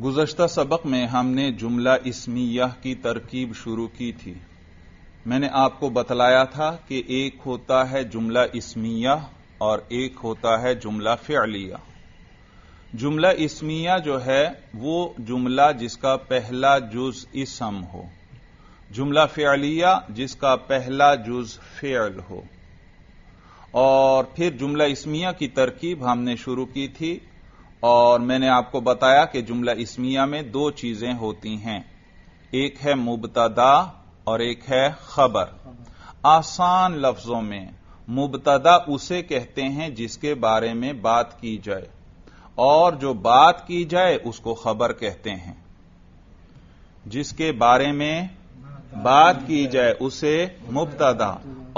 गुजशत सबक में हमने जुमला इसमिया की तरकीब शुरू की थी मैंने आपको बतलाया था कि एक होता है जुमला इसमिया और एक होता है जुमला फ्यालिया जुमला इसमिया जो है वो जुमला जिसका पहला जुज इसम हो जुमला फ़िलिया जिसका पहला जुज फ़ेल हो और फिर जुमला इसमिया की तरकीब हमने शुरू की थी और मैंने आपको बताया कि जुमला इसमिया में दो चीजें होती हैं एक है मुबतदा और एक है खबर आसान लफ्जों में मुबतदा उसे कहते हैं जिसके बारे में बात की जाए और जो बात की जाए उसको खबर कहते हैं जिसके बारे में बात की जाए उसे मुबतदा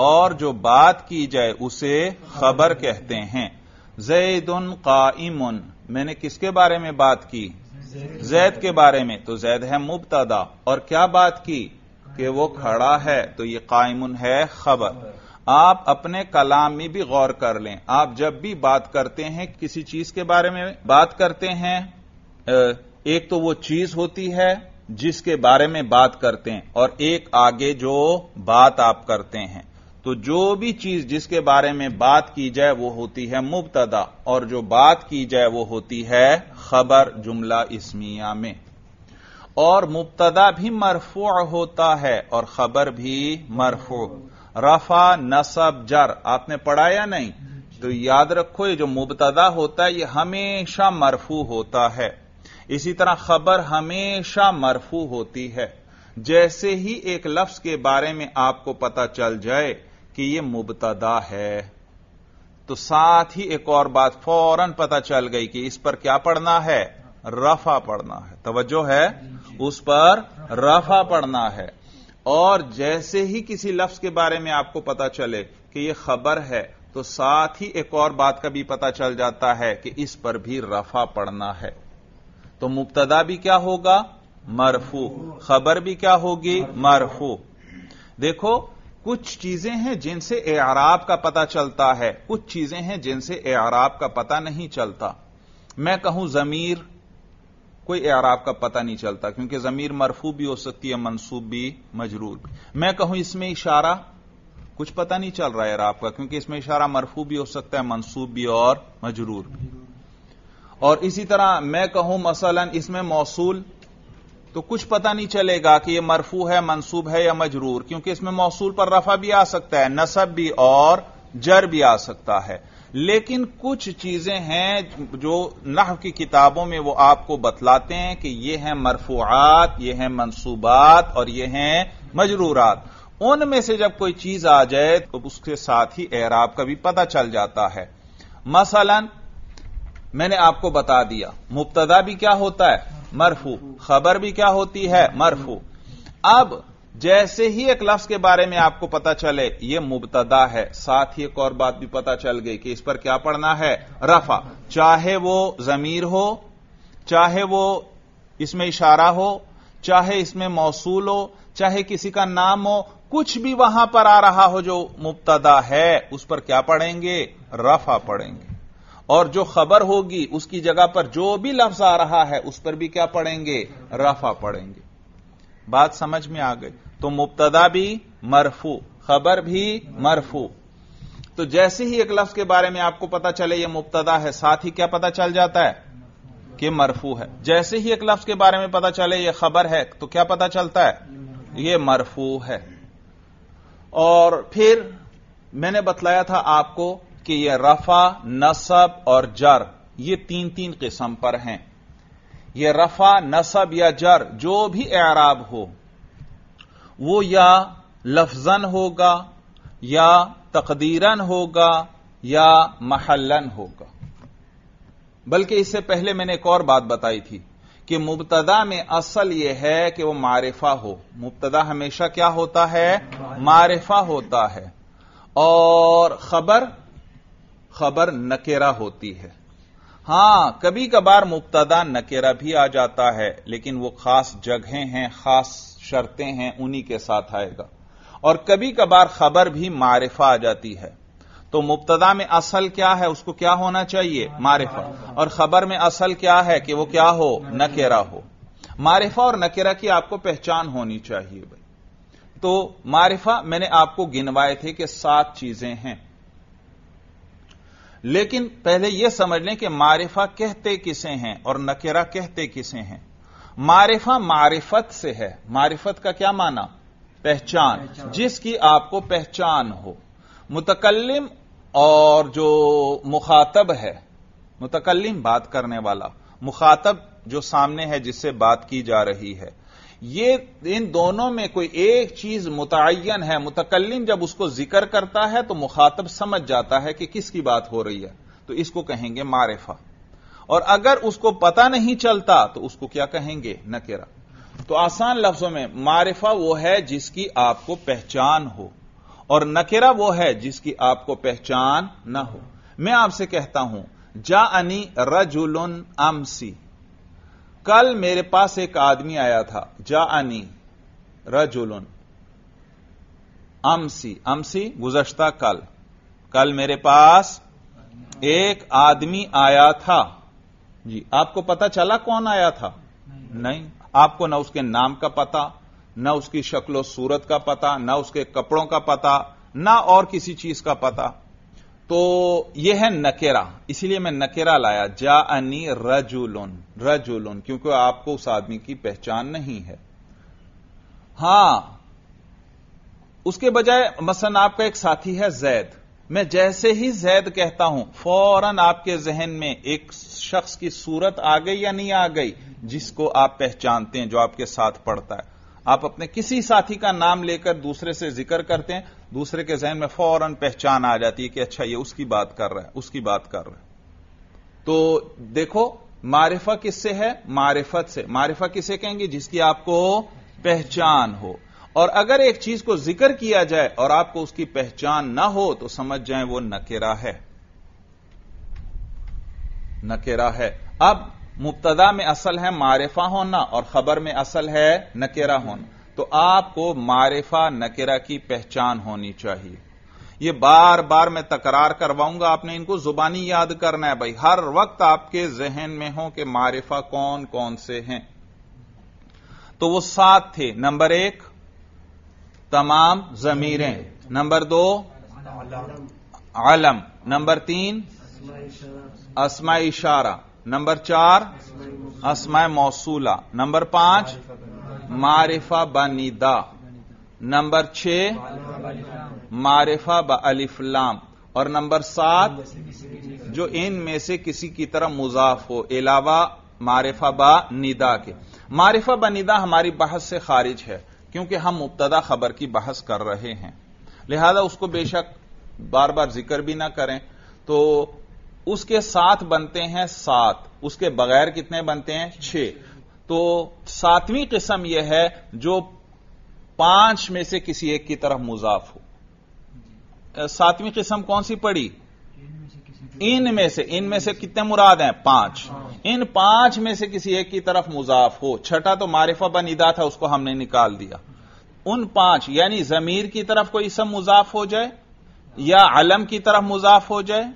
और जो बात की जाए उसे खबर कहते हैं जैद काइमुन मैंने किसके बारे में बात की जैद के बारे में तो जैद है मुबतदा और क्या बात की कि वो खड़ा है तो ये कायमुन है खबर आप अपने कलाम में भी गौर कर लें आप जब भी बात करते हैं किसी चीज के बारे में बात करते हैं एक तो वो चीज होती है जिसके बारे में बात करते हैं और एक आगे जो बात आप करते हैं तो जो भी चीज जिसके बारे में बात की जाए वो होती है मुबतदा और जो बात की जाए वो होती है खबर जुमला इसमिया में और मुबतदा भी मरफू होता है और खबर भी मरफू रफा नसब जर आपने पढ़ा या नहीं तो याद रखो ये जो मुबतदा होता है ये हमेशा मरफू होता है इसी तरह खबर हमेशा मरफू होती है जैसे ही एक लफ्ज के बारे में आपको पता चल जाए कि यह मुबतदा है तो साथ ही एक और बात फौरन पता चल गई कि इस पर क्या पढ़ना है रफा पढ़ना है तवज्जो है उस पर रफा पढ़ना है और जैसे ही किसी लफ्ज के बारे में आपको पता चले कि यह खबर है तो साथ ही एक और बात का भी पता चल जाता है कि इस पर भी रफा पढ़ना है तो मुबतदा भी क्या होगा मरफू खबर भी क्या होगी मरफू देखो कुछ चीजें हैं जिनसे एराब का पता चलता है कुछ चीजें हैं जिनसे एराब का पता नहीं चलता मैं कहूं जमीर कोई एराब का पता नहीं चलता क्योंकि जमीर मरफू भी हो सकती है मनसूब भी मजरूर भी मैं कहूं इसमें इशारा कुछ पता नहीं चल रहा है एराब का क्योंकि इसमें इशारा मरफू भी हो सकता है मनसूब भी और मजरूर भी और इसी तरह मैं कहूं मसलन इसमें मौसू तो कुछ पता नहीं चलेगा कि यह मरफू है मनसूब है या मजरूर क्योंकि इसमें मौसूल पर रफा भी आ सकता है नसब भी और जर भी आ सकता है लेकिन कुछ चीजें हैं जो नह की किताबों में वो आपको बतलाते हैं कि ये हैं मरफूआत ये हैं मनसूबात और ये हैं मजरूरात उनमें से जब कोई चीज आ जाए तो उसके साथ ही एराब का भी पता चल जाता है मसलन मैंने आपको बता दिया मुबतदा भी क्या होता है मरफू खबर भी क्या होती है मरफू अब जैसे ही एक लफ्ज के बारे में आपको पता चले यह मुबतदा है साथ ही एक और बात भी पता चल गई कि इस पर क्या पढ़ना है रफा चाहे वो जमीर हो चाहे वो इसमें इशारा हो चाहे इसमें मौसूल हो चाहे किसी का नाम हो कुछ भी वहां पर आ रहा हो जो मुबतदा है उस पर क्या पढ़ेंगे रफा पढ़ेंगे और जो खबर होगी उसकी जगह पर जो भी लफ्ज आ रहा है उस पर भी क्या पढ़ेंगे रफा पढ़ेंगे बात समझ में आ गई तो मुबतदा भी मरफू खबर भी मरफू तो जैसे ही एक लफ्ज के बारे में आपको पता चले यह मुबतदा है साथ ही क्या पता चल जाता है कि मरफू है जैसे ही एक लफ्ज के बारे में पता चले यह खबर है तो क्या पता चलता है यह मरफू है और फिर मैंने बतलाया था आपको कि यह रफा नसब और जर ये तीन तीन किस्म पर हैं यह रफा नसब या जर जो भी एराब हो वो या लफजन होगा या तकदीरन होगा या महलन होगा बल्कि इससे पहले मैंने एक और बात बताई थी कि मुबतदा में असल यह है कि वह मारिफा हो मुबतदा हमेशा क्या होता है मारिफा होता है और खबर खबर नकेरा होती है हां कभी कभार मुबतदा नकेरा भी आ जाता है लेकिन वो खास जगहें हैं खास शर्तें हैं उन्हीं के साथ आएगा और कभी कभार खबर भी मारिफा आ जाती है तो मुबतदा में असल क्या है उसको क्या होना चाहिए मारिफा और खबर में असल क्या है कि वो क्या हो नकेरा हो मारिफा और नकेरा की आपको पहचान होनी चाहिए भाई तो मारिफा मैंने आपको गिनवाए थे कि सात चीजें हैं लेकिन पहले यह समझ लें कि मारिफा कहते किसे हैं और नकेरा कहते किसे हैं मारिफा मारिफत से है मारिफत का क्या माना पहचान, जिसकी आपको पहचान हो मुतकलम और जो मुखातब है मुतकलम बात करने वाला मुखातब जो सामने है जिससे बात की जा रही है ये इन दोनों में कोई एक चीज मुतन है मुतकलम जब उसको जिक्र करता है तो मुखातब समझ जाता है कि किसकी बात हो रही है तो इसको कहेंगे मारिफा और अगर उसको पता नहीं चलता तो उसको क्या कहेंगे नकेरा तो आसान लफ्जों में मारिफा वो है जिसकी आपको पहचान हो और नकेरा वो है जिसकी आपको पहचान ना हो मैं आपसे कहता हूं जा अनी रजुल अमसी कल मेरे पास एक आदमी आया था जा जानी रजुलन अमसी अमसी गुजश्ता कल कल मेरे पास एक आदमी आया था जी आपको पता चला कौन आया था नहीं, नहीं। आपको ना उसके नाम का पता ना उसकी शक्लो सूरत का पता ना उसके कपड़ों का पता ना और किसी चीज का पता तो यह है नकेरा इसीलिए मैं नकेरा लाया जा अनी रजुलन रजुलन क्योंकि आपको उस आदमी की पहचान नहीं है हां उसके बजाय मसन आपका एक साथी है जैद मैं जैसे ही जैद कहता हूं फौरन आपके जहन में एक शख्स की सूरत आ गई या नहीं आ गई जिसको आप पहचानते हैं जो आपके साथ पढ़ता है आप अपने किसी साथी का नाम लेकर दूसरे से जिक्र करते हैं दूसरे के जहन में फौरन पहचान आ जाती है कि अच्छा ये उसकी बात कर रहा है उसकी बात कर रहा है तो देखो मारिफा किससे है मारिफत से मारिफा किसे कहेंगे जिसकी आपको पहचान हो और अगर एक चीज को जिक्र किया जाए और आपको उसकी पहचान ना हो तो समझ जाए वो नकेरा है नकेरा है अब मुबतदा में असल है मारिफा होना और खबर में असल है नकेरा होना तो आपको मारिफा नकेरा की पहचान होनी चाहिए ये बार बार मैं तकरार करवाऊंगा आपने इनको जुबानी याद करना है भाई हर वक्त आपके जहन में हो कि मारिफा कौन कौन से हैं तो वो सात थे नंबर एक तमाम जमीरें नंबर दो आलम नंबर तीन असमा इशारा नंबर चार असमय मौसूला नंबर पांच मारिफा बनीदा नंबर छह मारिफा ब अलिफ्लाम और नंबर सात जो इन में से किसी की तरह मुजाफ हो अलावा मारिफा बा निदा के मारिफा ब निदा हमारी बहस से खारिज है क्योंकि हम मुबतदा खबर की बहस कर रहे हैं लिहाजा उसको बेशक बार बार जिक्र भी ना करें तो उसके साथ बनते हैं सात उसके बगैर कितने बनते हैं छह तो सातवीं किस्म यह है जो पांच में से किसी एक की तरफ मुजाफ हो सातवीं किस्म कौन सी पड़ी इनमें से इनमें से कितने मुराद हैं पांच इन पांच में से किसी एक की तरफ मुजाफ हो छठा तो मारिफा बन इदा था उसको हमने निकाल दिया उन पांच यानी जमीर की तरफ कोई इसम मुजाफ हो जाए या आलम की तरफ मुजाफ हो जाए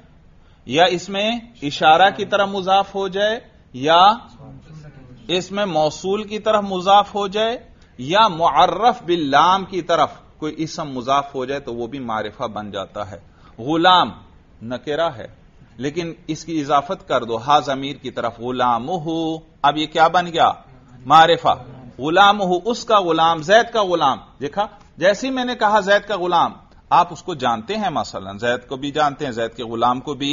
या इसमें इशारा की तरह मुजाफ हो जाए या इसमें मौसूल की तरफ मुजाफ हो जाए या मुर्रफ बिल्लाम की तरफ कोई इसम मुजाफ हो जाए तो वो भी मारिफा बन जाता है गुलाम नकेरा है लेकिन इसकी इजाफत कर दो हा जमीर की तरफ गुलाम हो अब ये क्या बन गया मारिफा गुलाम हो उसका गुलाम जैद का गुलाम देखा जैसे मैंने कहा जैद का गुलाम आप उसको जानते हैं मसलन जैद को भी जानते हैं जैद के गुलाम को भी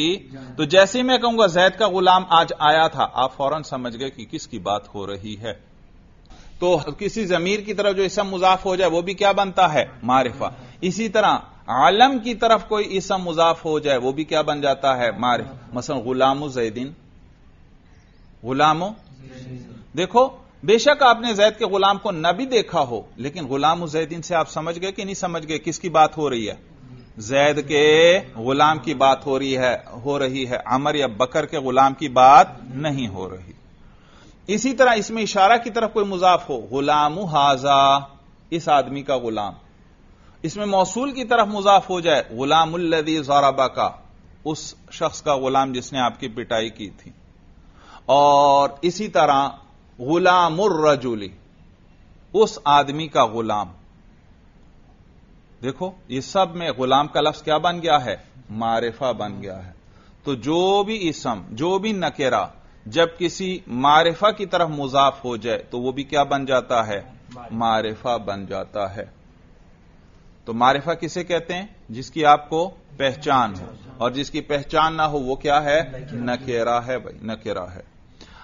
तो जैसे ही मैं कहूंगा जैद का गुलाम आज आया था आप फौरन समझ गए कि किसकी बात हो रही है तो किसी जमीर की तरफ जो इसम मुजाफ हो जाए वो भी क्या बनता है मारिफा इसी तरह आलम की तरफ कोई इसम मुजाफ हो जाए वो भी क्या बन जाता है मारिफ मसलन गुलाम जैदीन गुलामो देखो बेशक आपने जैद के गुलाम को न भी देखा हो लेकिन गुलाम उजैदीन से आप समझ गए कि नहीं समझ गए किसकी बात हो रही है जैद के गुलाम की बात हो रही है हो रही है अमर या बकर के गुलाम की बात नहीं हो रही इसी तरह इसमें इशारा की तरफ कोई मुजाफ हो गुलाम हाजा इस आदमी का गुलाम इसमें मौसूल की तरफ मुजाफ हो जाए उल्लदी जराबा का उस शख्स का गुलाम जिसने आपकी पिटाई की थी और इसी तरह गुलाम रजुली उस आदमी का गुलाम देखो ये सब में गुलाम का लफ्ज क्या बन गया है मारिफा बन गया है तो जो भी इसम जो भी नकेरा जब किसी मारिफा की तरफ मुजाफ हो जाए तो वो भी क्या बन जाता है मारिफा बन जाता है तो मारिफा किसे कहते हैं जिसकी आपको पहचान हो और जिसकी पहचान ना हो वो क्या है नकेरा है भाई नकेरा है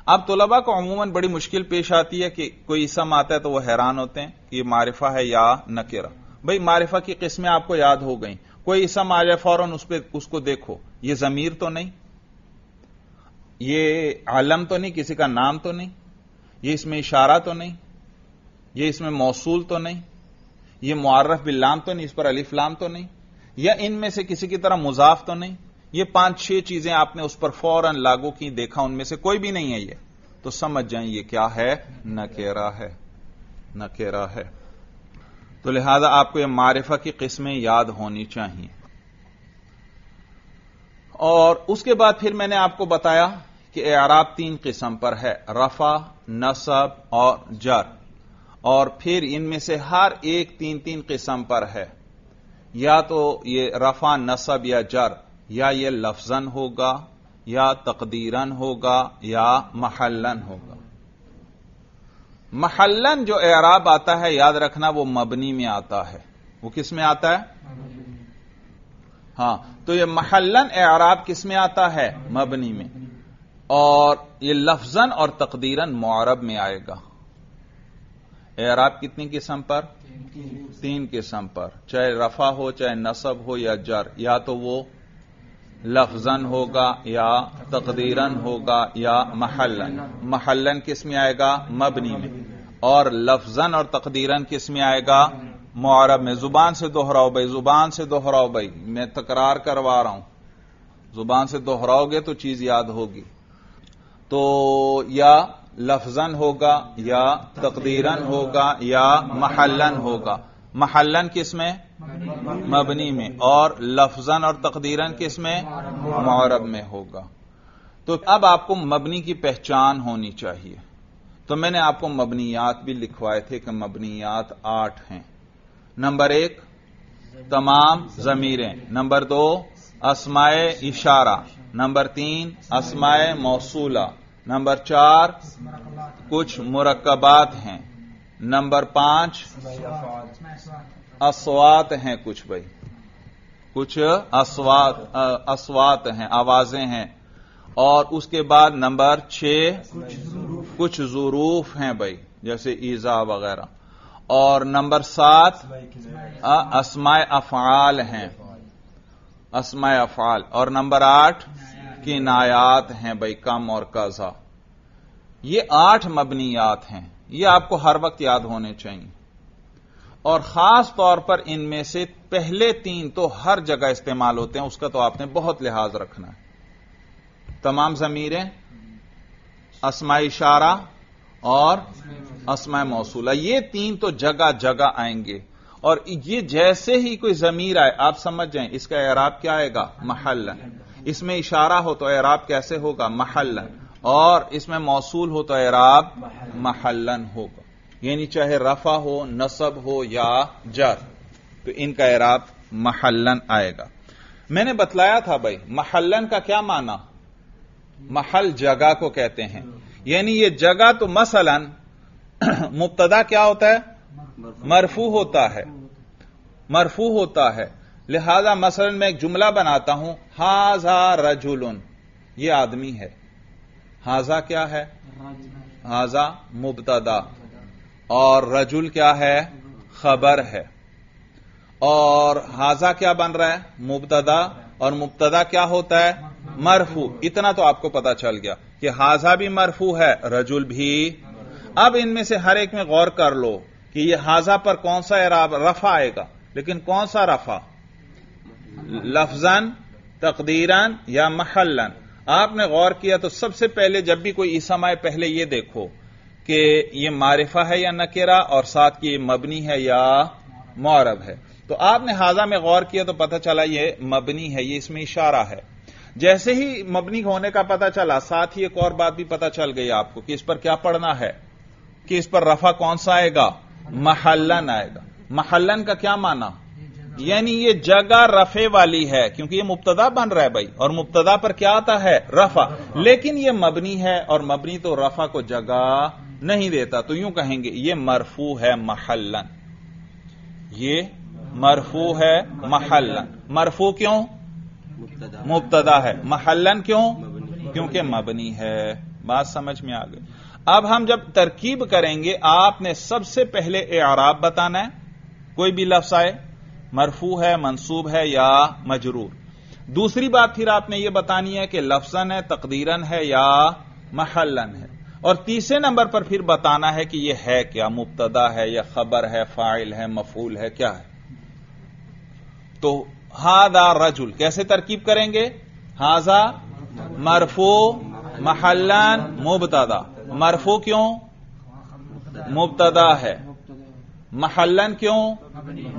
अब तलबा को अमूमन बड़ी मुश्किल पेश आती है कि कोई इसम आता है तो वह हैरान होते हैं कि ये मारिफा है या नकेरा भाई मारिफा की किस्में आपको याद हो गई कोई इसम आ जाए फौरन उस पर उसको देखो ये जमीर तो नहीं ये आलम तो नहीं किसी का नाम तो नहीं ये इसमें इशारा तो नहीं ये इसमें मौसूल तो नहीं ये मुआरफ बिल्लाम तो नहीं इस पर लाम तो नहीं या इनमें से किसी की तरह मुजाफ तो नहीं ये पांच छह चीजें आपने उस पर फौरन लागू की देखा उनमें से कोई भी नहीं है ये तो समझ जाए ये क्या है नकेरा है नकेरा है तो लिहाजा आपको यह मारिफा की किस्में याद होनी चाहिए और उसके बाद फिर मैंने आपको बताया कि आराब तीन किस्म पर है रफा नसब और जर और फिर इनमें से हर एक तीन तीन किस्म पर है या तो ये रफा नसब या जर या ये लफजन होगा या तकदीरन होगा या महलन होगा महलन जो एराब आता है याद रखना वो मबनी में आता है वो किस में आता है हां तो ये महलन एराब किस में आता है मबनी में और ये लफजन और तकदीरन मुआरब में आएगा एराब कितनी किस्म पर तीन किस्म पर चाहे रफा हो चाहे नसब हो या जर या तो वो लफजन होगा या तकदीरन होगा या महलन महलन किस में आएगा मबनी में और लफजन और तकदीरन किस में आएगा मुआरब में जुबान से दोहराओ भाई जुबान से दोहराओ भाई मैं तकरार करवा रहा हूं जुबान से दोहराओगे तो चीज याद होगी तो या लफजन होगा या तकदीरन होगा या महलन होगा महलन किस में मबनी में और लफजन और तकदीरन किस में मौरब में होगा तो अब आपको मबनी की पहचान होनी चाहिए तो मैंने आपको मबनियात भी लिखवाए थे कि मबनियात आठ हैं नंबर एक तमाम जमीरें नंबर दो असमाय इशारा नंबर तीन असमाय मौसूला नंबर चार कुछ मुरकबात हैं नंबर पांच अस्वात हैं कुछ भाई कुछ अस्वात अस्वात हैं आवाजें हैं और उसके बाद नंबर छह कुछ जुरूफ हैं भाई जैसे ईजा वगैरह और नंबर सात असमाय अफाल हैं असमाय अफाल और नंबर आठ किनायात हैं भाई कम और कजा ये आठ मबनियात हैं यह आपको हर वक्त याद होने चाहिए और खास तौर पर इनमें से पहले तीन तो हर जगह इस्तेमाल होते हैं उसका तो आपने बहुत लिहाज रखना है तमाम जमीरें असमा इशारा और असमा मौसूला ये तीन तो जगह जगह आएंगे और ये जैसे ही कोई जमीर आए आप समझ जाए इसका एराब क्या आएगा महल इसमें इशारा हो तो एराब कैसे होगा महल और इसमें मौसू हो तो एराब महलन होगा यानी चाहे रफा हो नसब हो या जर तो इनका एराब महलन आएगा मैंने बतलाया था भाई महलन का क्या माना महल जगह को कहते हैं यानी ये जगह तो मसलन मुबतदा क्या होता है मरफू होता है मरफू होता है लिहाजा मसलन मैं एक जुमला बनाता हूं हाजा रजुल ये आदमी है हाजा क्या है हाजा मुबतदा और रजुल क्या है खबर है और हाजा क्या बन रहा है मुबतदा और मुबतदा क्या होता है मरफू इतना तो आपको पता चल गया कि हाजा भी मरफू है रजुल भी अब इनमें से हर एक में गौर कर लो कि यह हाजा पर कौन सा रफा आएगा लेकिन कौन सा रफा लफजन तकदीरन या महलन आपने गौर किया तो सबसे पहले जब भी कोई इसम आए पहले यह देखो कि यह मारिफा है या नकेरा और साथ की मबनी है या मौरब है तो आपने हाजा में गौर किया तो पता चला यह मबनी है यह इसमें इशारा है जैसे ही मबनी होने का पता चला साथ ही एक और बात भी पता चल गई आपको कि इस पर क्या पढ़ना है कि इस पर रफा कौन सा आएगा महलन आएगा महलन का क्या माना हाँ। यानी ये जगह रफे वाली है क्योंकि ये मुबतदा बन रहा है भाई और मुबतदा पर क्या आता है रफा लेकिन ये मबनी है और मबनी तो रफा को जगह नहीं देता तो यूं कहेंगे ये मरफू है महल्लन ये मरफू है महल्लन मरफू क्यों मुबतदा है महल्लन क्यों क्योंकि मबनी है बात समझ में आ गई अब हम जब तरकीब करेंगे आपने सबसे पहले ए बताना है कोई भी लफ्स आए मरफू है मनसूब है या मजरूर दूसरी बात फिर आपने यह बतानी है कि लफजन है तकदीरन है या महलन है और तीसरे नंबर पर फिर बताना है कि यह है क्या मुबतदा है या खबर है फाइल है मफूल है क्या है तो हादा रजुल कैसे तरकीब करेंगे हाजा मरफो महलन मुबतदा मरफो क्यों मुबतदा है महलन क्यों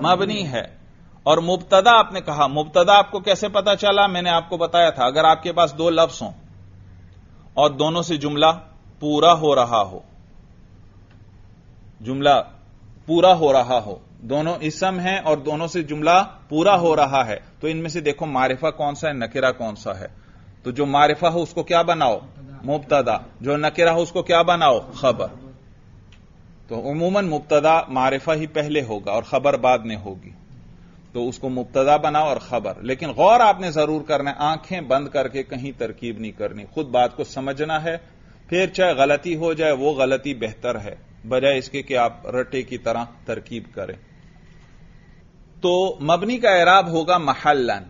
मबनी है और मुबतदा आपने कहा मुबतदा आपको कैसे पता चला मैंने आपको बताया था अगर आपके पास दो लफ्स हों और दोनों से जुमला पूरा हो रहा हो जुमला पूरा हो रहा हो दोनों इसम हैं और दोनों से जुमला पूरा हो रहा है तो इनमें से देखो मारिफा कौन सा है नकिरा कौन सा है तो जो मारिफा हो उसको क्या बनाओ मुबतदा जो नकिरा हो उसको क्या बनाओ खबर तो उमूमन मुबतदा मारिफा ही पहले होगा और खबर बाद में होगी तो उसको मुबतदा बनाओ और खबर लेकिन गौर आपने जरूर करना है आंखें बंद करके कहीं तरकीब नहीं करनी खुद बात को समझना है फिर चाहे गलती हो जाए वो गलती बेहतर है बजाय इसके कि आप रटे की तरह तरकीब करें तो मबनी का एराब होगा महलन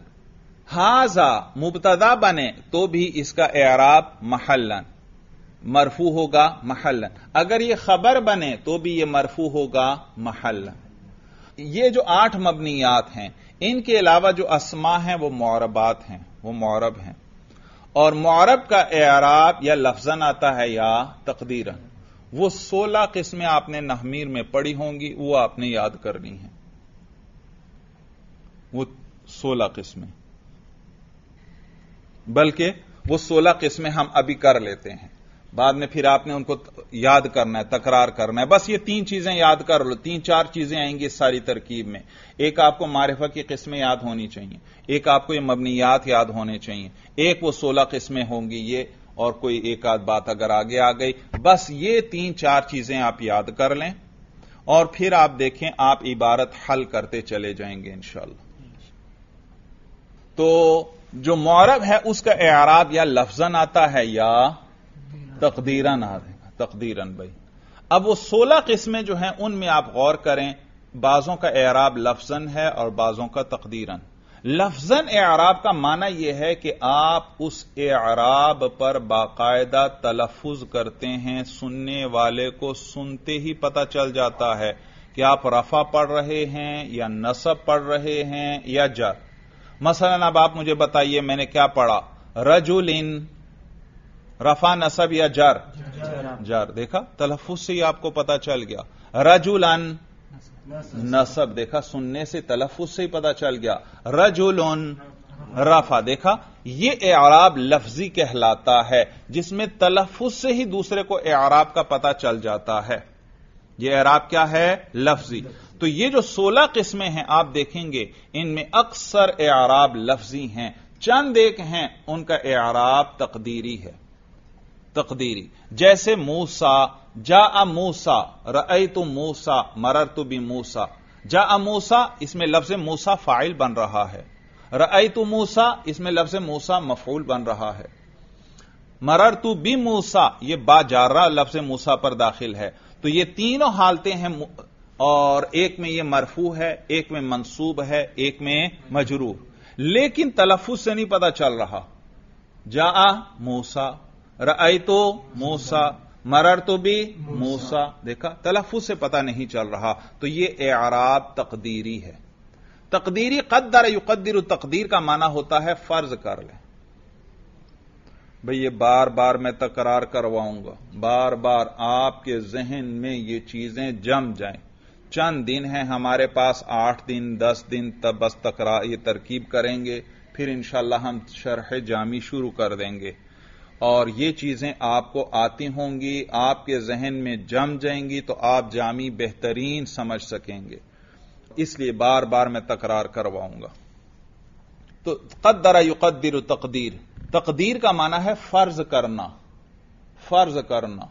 हाजा मुबतदा बने तो भी इसका एराब महलन मरफू होगा महलन अगर यह खबर बने तो भी यह मरफू होगा महलन ये जो आठ मबनियात हैं इनके अलावा जो असमा हैं वो मौरबात हैं वो मौरब हैं और मौरब का एराब या लफजन आता है या तकदीरन वो सोलह किस्में आपने नहमीर में पढ़ी होंगी वो आपने याद करनी है वो सोलह किस्में बल्कि वो सोलह किस्में हम अभी कर लेते हैं बाद में फिर आपने उनको याद करना है तकरार करना है बस ये तीन चीजें याद कर लो तीन चार चीजें आएंगी इस सारी तरकीब में एक आपको मारिफा की किस्में याद होनी चाहिए एक आपको ये मबनियात याद होने चाहिए एक वो सोलह किस्में होंगी ये और कोई एक आध बात अगर आगे आ गई बस ये तीन चार चीजें आप याद कर लें और फिर आप देखें आप इबारत हल करते चले जाएंगे इंशाला तो जो मौरब है उसका एराब या लफजन आता है या तकदीरन आ हैं तकदीरन भाई अब वो सोलह किस्में जो हैं उनमें आप गौर करें बाजों का एराब लफजन है और बाजों का तकदीरन लफजन एराब का माना यह है कि आप उस एराब पर बाकायदा तलफुज करते हैं सुनने वाले को सुनते ही पता चल जाता है कि आप रफा पढ़ रहे हैं या नसब पढ़ रहे हैं या जर मसलन अब आप मुझे बताइए मैंने क्या पढ़ा रजुल इन रफा नसब या जर जर देखा तलफुज से ही आपको पता चल गया रजुलन नसब देखा सुनने से तलफुज से ही पता चल गया रजुल रफा देखा ये एराब लफ्जी कहलाता है जिसमें तलफुज से ही दूसरे को एराब का पता चल जाता है ये एराब क्या है लफ्जी तो ये जो सोलह किस्में हैं आप देखेंगे इनमें अक्सर एराब लफ्जी हैं चंद एक हैं उनका एराब तकदीरी है तकदीरी जैसे मूसा जा अ मूसा रई तो मूसा मरर तो भी मूसा जा अ मूसा इसमें लफ्ज मूसा फाइल बन रहा है रई तो मूसा इसमें लफ्ज मूसा मफूल बन रहा है मरर तू बी मूसा यह बाजारा लफ्ज मूसा पर दाखिल है तो यह तीनों हालतें हैं और एक में यह मरफू है एक में मनसूब है एक में मजरूह लेकिन तलफुज से नहीं पता चल रहा जा मूसा रई तो मूसा मरर तो भी मूसा देखा तलफु से पता नहीं चल रहा तो ये एराब तकदीरी है तकदीरी कदर युकदर तकदीर का माना होता है फर्ज कर ले भाई ये बार बार मैं तकरार करवाऊंगा बार बार आपके जहन में ये चीजें जम जाएं चंद दिन हैं हमारे पास आठ दिन दस दिन तब बस तकरार ये तरकीब करेंगे फिर इंशाला हम शरह जामी शुरू कर देंगे और ये चीजें आपको आती होंगी आपके जहन में जम जाएंगी तो आप जामी बेहतरीन समझ सकेंगे इसलिए बार बार मैं तकरार करवाऊंगा तो कदरा युकदर तकदीर तकदीर का माना है फर्ज करना फर्ज करना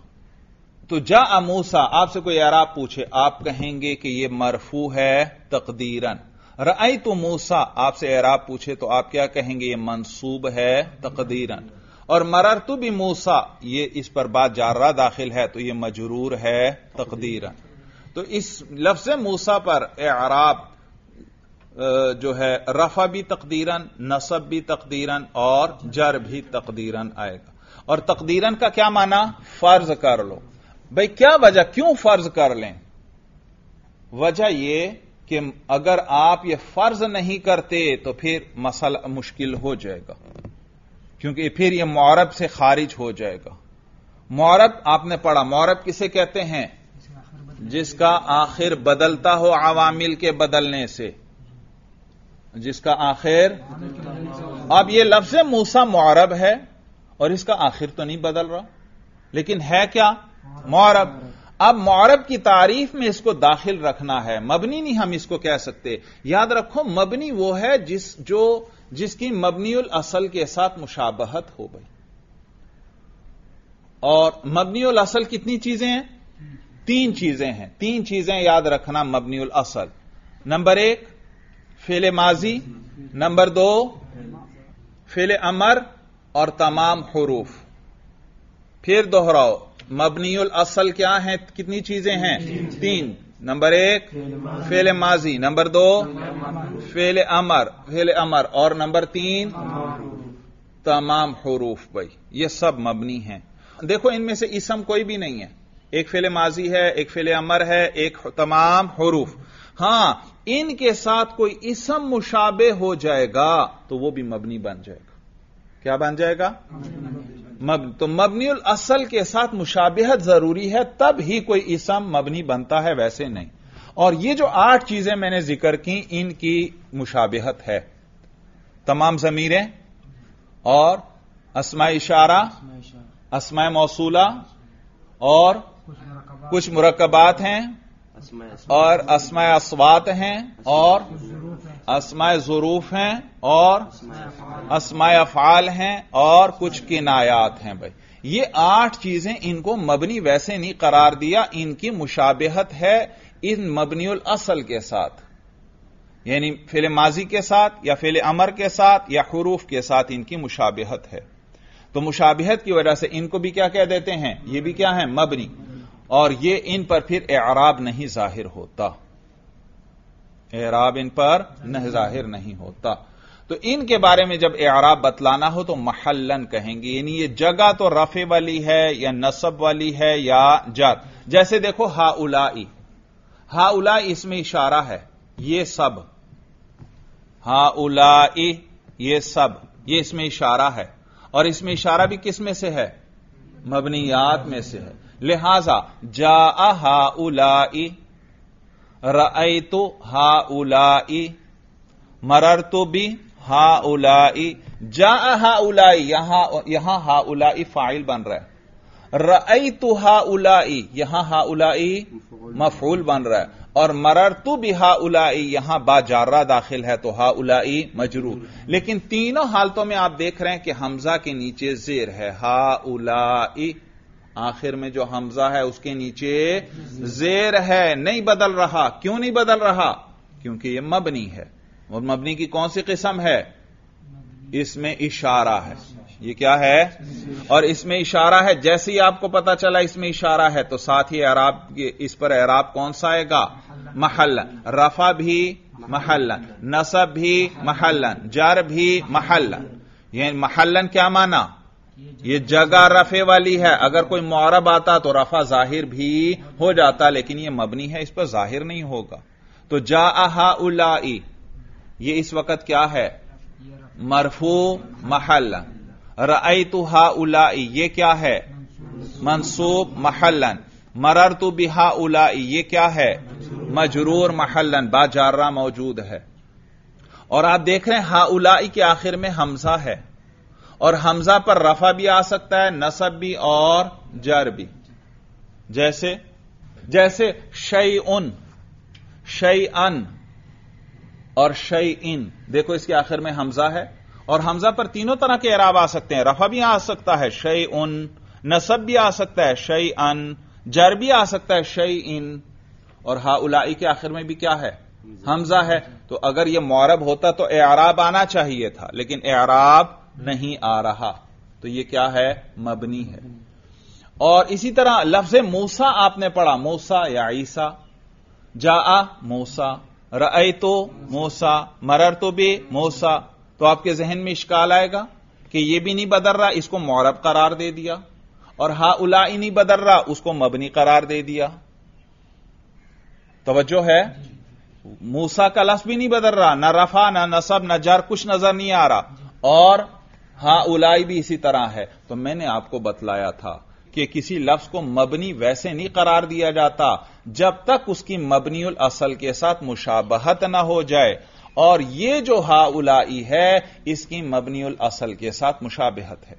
तो जा अमूसा आपसे कोई अराब पूछे आप कहेंगे कि यह मरफू है तकदीरन रई तो मूसा आपसे एराब पूछे तो आप क्या कहेंगे ये मनसूब है तकदीरन और मरर तो भी मूसा ये इस पर बात जारा दाखिल है तो यह मजरूर है तकदीरन तो इस लफ्ज मूसा पर आराब जो है रफा भी तकदीरन नसब भी तकदीरन और जर भी तकदीरन आएगा और तकदीरन का क्या माना फर्ज कर लो भाई क्या वजह क्यों फर्ज कर लें वजह यह कि अगर आप यह फर्ज नहीं करते तो फिर मसला मुश्किल हो जाएगा क्योंकि फिर यह मौरब से खारिज हो जाएगा मौरब आपने पढ़ा मौरब किसे कहते हैं जिसका आखिर बदलता हो आवामिल के बदलने से जिसका आखिर अब यह लफ्ज मूसा मौरब है और इसका आखिर तो नहीं बदल रहा लेकिन है क्या मौरब अब मौरब की तारीफ में इसको दाखिल रखना है मबनी नहीं हम इसको कह सकते याद रखो मबनी वो है जिस जो जिसकी मबनील असल के साथ मुशाबहत हो गई और मबनील असल कितनी चीजें हैं तीन चीजें हैं तीन चीजें याद रखना मबनील असल नंबर एक फेले माजी नंबर दो फेले अमर और तमाम हरूफ फिर दोहराओ मबनील असल क्या है कितनी चीजें हैं तीन, तीन। नंबर एक फेल माजी नंबर दो फेल अमर फेल अमर और नंबर तीन तमाम हरूफ भाई ये सब मबनी हैं देखो इनमें से इसम कोई भी नहीं है एक फेल माजी है एक फेल अमर है एक तमाम हरूफ हां इनके साथ कोई इसम मुशाबे हो जाएगा तो वो भी मबनी बन जाएगा क्या बन जाएगा मब तो मबनील असल के साथ मुशाबहत जरूरी है तब ही कोई इसम मबनी बनता है वैसे नहीं और ये जो आठ चीजें मैंने जिक्र की इनकी मुशाबहत है तमाम जमीरें और असमा इशारा असमा मौसूला और कुछ मुरकबात हैं और असमा असवात हैं और असमाय ज़रूफ हैं और असमाय अफाल हैं और कुछ किनायात हैं भाई ये आठ चीजें इनको मबनी वैसे नहीं करार दिया इनकी मुशाबहत है इन उल असल के साथ यानी फिल माजी के साथ या फिल अमर के साथ या खरूफ के साथ इनकी मुशाबहत है तो मुशाबहत की वजह से इनको भी क्या कह देते हैं ये भी क्या है मबनी और ये इन पर फिर एराब नहीं जाहिर होता एराब इन पर न जाहिर नहीं होता तो इनके बारे में जब एराब बतलाना हो तो महलन कहेंगे यानी ये जगह तो रफे वाली है या नसब वाली है या जात जैसे देखो हा उलाई हा उलाई इसमें इशारा है ये सब हा उलाई ये सब ये इसमें इशारा है और इसमें इशारा भी किस में से है मबनियात में से है लिहाजा जा हा उलाई रई तो हा उलाई मरर तो भी हा उलाई जा हा उलाई यहां यहां हा उलाई फाइल बन रहा है रई तो हा उलाई यहां हा उलाई मफूल बन रहा है और मरर तो भी हा उलाई यहां बाजारा दाखिल है तो हा उलाई मजरू लेकिन तीनों हालतों में आप देख रहे हैं कि हमजा के नीचे जेर है हा उलाई आखिर में जो हमजा है उसके नीचे जेर है नहीं बदल रहा क्यों नहीं बदल रहा क्योंकि यह मबनी है और मबनी की कौन सी किस्म है इसमें इशारा है ये क्या है और इसमें इशारा है जैसे ही आपको पता चला इसमें इशारा है तो साथ ही अराब इस पर अराब कौन सा आएगा महल रफा भी महलन नसब भी महल्लन जर भी महल यह महल्लन क्या माना ये जगह रफे वाली है अगर कोई मौरब आता तो रफा जाहिर भी हो जाता लेकिन ये मबनी है इस पर जाहिर नहीं होगा तो जा आहा उलाई ये इस वक्त क्या है मरफू महल रई तो हा उलाई ये क्या है मनसूब महलन मरर तो बिहा उलाई ये क्या है मजरूर महलन बाजारा मौजूद है और आप देख रहे हैं हा उलाई के आखिर में हमजा है और हमजा पर रफा भी आ सकता है नसब भी और जर भी जैसे जैसे शई उन शई अन और शई इन देखो इसके आखिर में हमजा है और हमजा पर तीनों तरह के एराब आ सकते हैं रफा भी आ सकता है शई उन नसब भी आ सकता है शई अन जर भी आ सकता है शई इन और हा उलाई के आखिर में भी क्या है हमजा है तो अगर यह मौरब होता तो एराब आना चाहिए था लेकिन एराब नहीं आ रहा तो ये क्या है मबनी है और इसी तरह लफ्ज मूसा आपने पढ़ा मूसा या ईसा जा आ मूसा रई तो मूसा मरर तो बे मूसा तो आपके जहन में इश्काल आएगा कि यह भी नहीं बदल रहा इसको मौरब करार दे दिया और हा उलाई नहीं बदल रहा उसको मबनी करार दे दिया तोज्जो है मूसा का लफ्ज भी नहीं बदल रहा ना रफा ना नसब ना जर कुछ नजर नहीं आ रहा और हां उलाई भी इसी तरह है तो मैंने आपको बतलाया था कि किसी लफ्ज को मबनी वैसे नहीं करार दिया जाता जब तक उसकी मबनी उल असल के साथ मुशाबहत ना हो जाए और यह जो हा उलाई है इसकी मबनी उल असल के साथ मुशाबहत है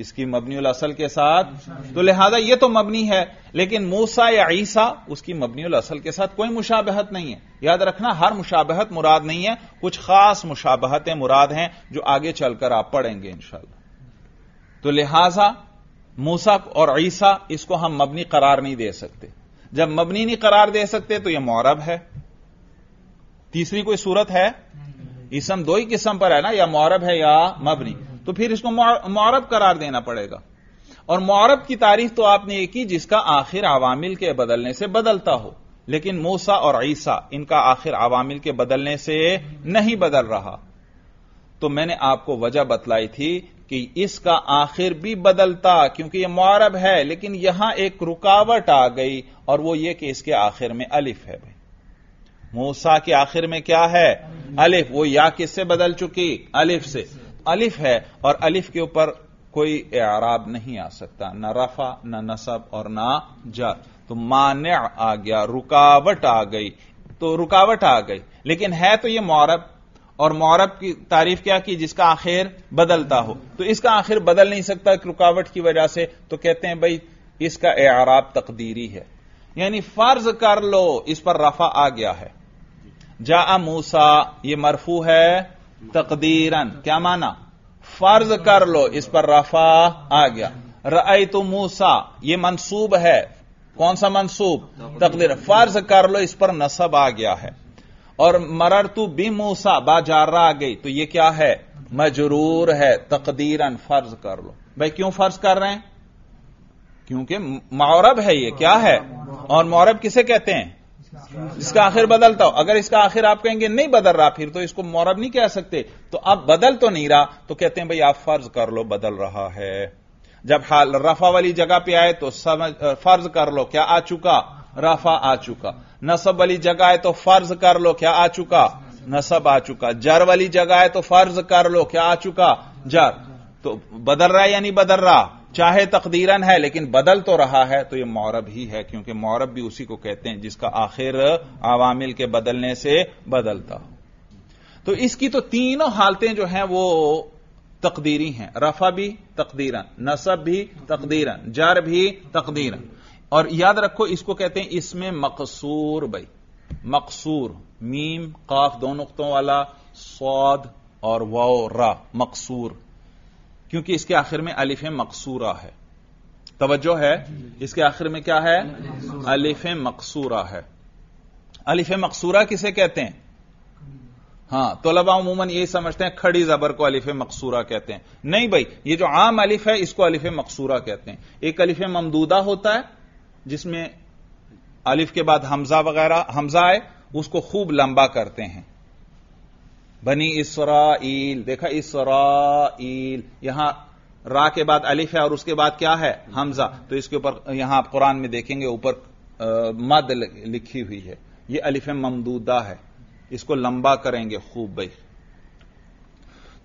इसकी मबनी असल के साथ तो लिहाजा यह तो मबनी है लेकिन मूसा या ईसा उसकी मबनी असल के साथ कोई मुशाबहत नहीं है याद रखना हर मुशाबहत मुराद नहीं है कुछ खास मुशाबहतें मुराद हैं जो आगे चलकर आप पढ़ेंगे इंशाला तो लिहाजा मूसा और ईसा इसको हम मबनी करार नहीं दे सकते जब मबनी नहीं करार दे सकते तो यह मौरब है तीसरी कोई सूरत है इसम दो ही किस्म पर है ना या मौरब है या मबनी तो फिर इसको मौरब करार देना पड़ेगा और मौरब की तारीफ तो आपने ये की जिसका आखिर आवामिल के बदलने से बदलता हो लेकिन मूसा और ईसा इनका आखिर आवामिल के बदलने से नहीं बदल रहा तो मैंने आपको वजह बतलाई थी कि इसका आखिर भी बदलता क्योंकि यह मौरब है लेकिन यहां एक रुकावट आ गई और वो ये कि इसके आखिर में अलिफ है भाई मूसा के आखिर में क्या है अलिफ वो या किससे बदल चुकी अलिफ से अलिफ है और अलिफ के ऊपर कोई एराब नहीं आ सकता न रफा न नसब और ना जर तो मान आ गया रुकावट आ गई तो रुकावट आ गई लेकिन है तो यह मौरब और मौरब की तारीफ क्या की जिसका आखिर बदलता हो तो इसका आखिर बदल नहीं सकता रुकावट की वजह से तो कहते हैं भाई इसका एराब तकदीरी है यानी फर्ज कर लो इस पर रफा आ गया है जा मूसा ये मरफू है तकदीरन क्या माना फर्ज कर लो इस पर रफा आ गया रई तो मूसा यह मनसूब है कौन सा मनसूब तकदीर फर्ज कर लो इस पर नसब आ गया है और मरर तू बी मूसा बाजारा आ गई तो यह क्या है मजरूर है तकदीरन फर्ज कर लो भाई क्यों फर्ज कर रहे हैं क्योंकि मौरब है यह क्या है और मौरब किसे कहते हैं इसका आखिर बदलता हो अगर इसका आखिर आप कहेंगे नहीं बदल रहा फिर तो इसको मौरब नहीं कह सकते तो अब बदल तो नहीं रहा तो कहते हैं भाई आप फर्ज कर लो बदल रहा है जब हाल रफा वाली जगह पे आए तो समझ फर्ज कर लो क्या आ चुका रफा आ चुका नसब वाली जगह आए तो फर्ज कर लो क्या आ चुका नसब आ चुका जर वाली जगह आए तो फर्ज कर लो क्या आ चुका जर तो बदल रहा है या नहीं बदल रहा चाहे तकदीरन है लेकिन बदल तो रहा है तो यह मौरब ही है क्योंकि मौरब भी उसी को कहते हैं जिसका आखिर आवामिल के बदलने से बदलता हो तो इसकी तो तीनों हालतें जो हैं वो तकदीरी हैं रफा भी तकदीरन नसब भी तकदीरन जर भी तकदीरन और याद रखो इसको कहते हैं इसमें मकसूर भाई मकसूर मीम काफ दो नुकतों वाला सौद और वाओ रा मकसूर क्योंकि इसके आखिर में अलिफ मकसूरा है तवज्जो है इसके आखिर में क्या है अलिफ मकसूरा है अलिफ मकसूरा किसे कहते हैं हां तोलबा अमूमन ये समझते हैं खड़ी जबर को अलिफ मकसूरा कहते हैं नहीं भाई ये जो आम अलिफ है इसको अलिफ मकसूरा कहते हैं एक अलिफ ममदूदा होता है जिसमें अलिफ के बाद हमजा वगैरह हमजा आए उसको खूब लंबा करते हैं बनी इसराइल देखा इसराइल यहां रा के बाद अलिफ है और उसके बाद क्या है हमजा तो इसके ऊपर यहां आप कुरान में देखेंगे ऊपर मद लिखी हुई है यह अलिफ ममदूदा है इसको लंबा करेंगे खूब भाई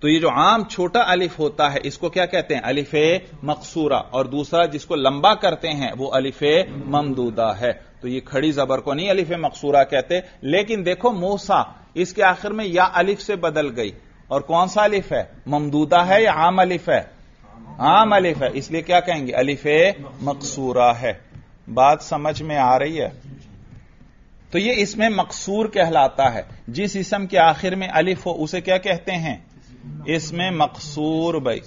तो ये जो आम छोटा अलिफ होता है इसको क्या कहते हैं अलिफे मकसूरा और दूसरा जिसको लंबा करते हैं वो अलिफे ममदूदा है तो ये खड़ी जबर को नहीं अलिफ मकसूरा कहते लेकिन देखो मूसा इसके आखिर में या अलिफ से बदल गई और कौन सा अलिफ है ममदूदा है या आम अलिफ है आम अलिफ है इसलिए क्या कहेंगे अलिफ मकसूरा है बात समझ में आ रही है तो ये इसमें मकसूर कहलाता है जिस इसम के आखिर में अलिफ हो उसे क्या कहते हैं इसमें मकसूर भाई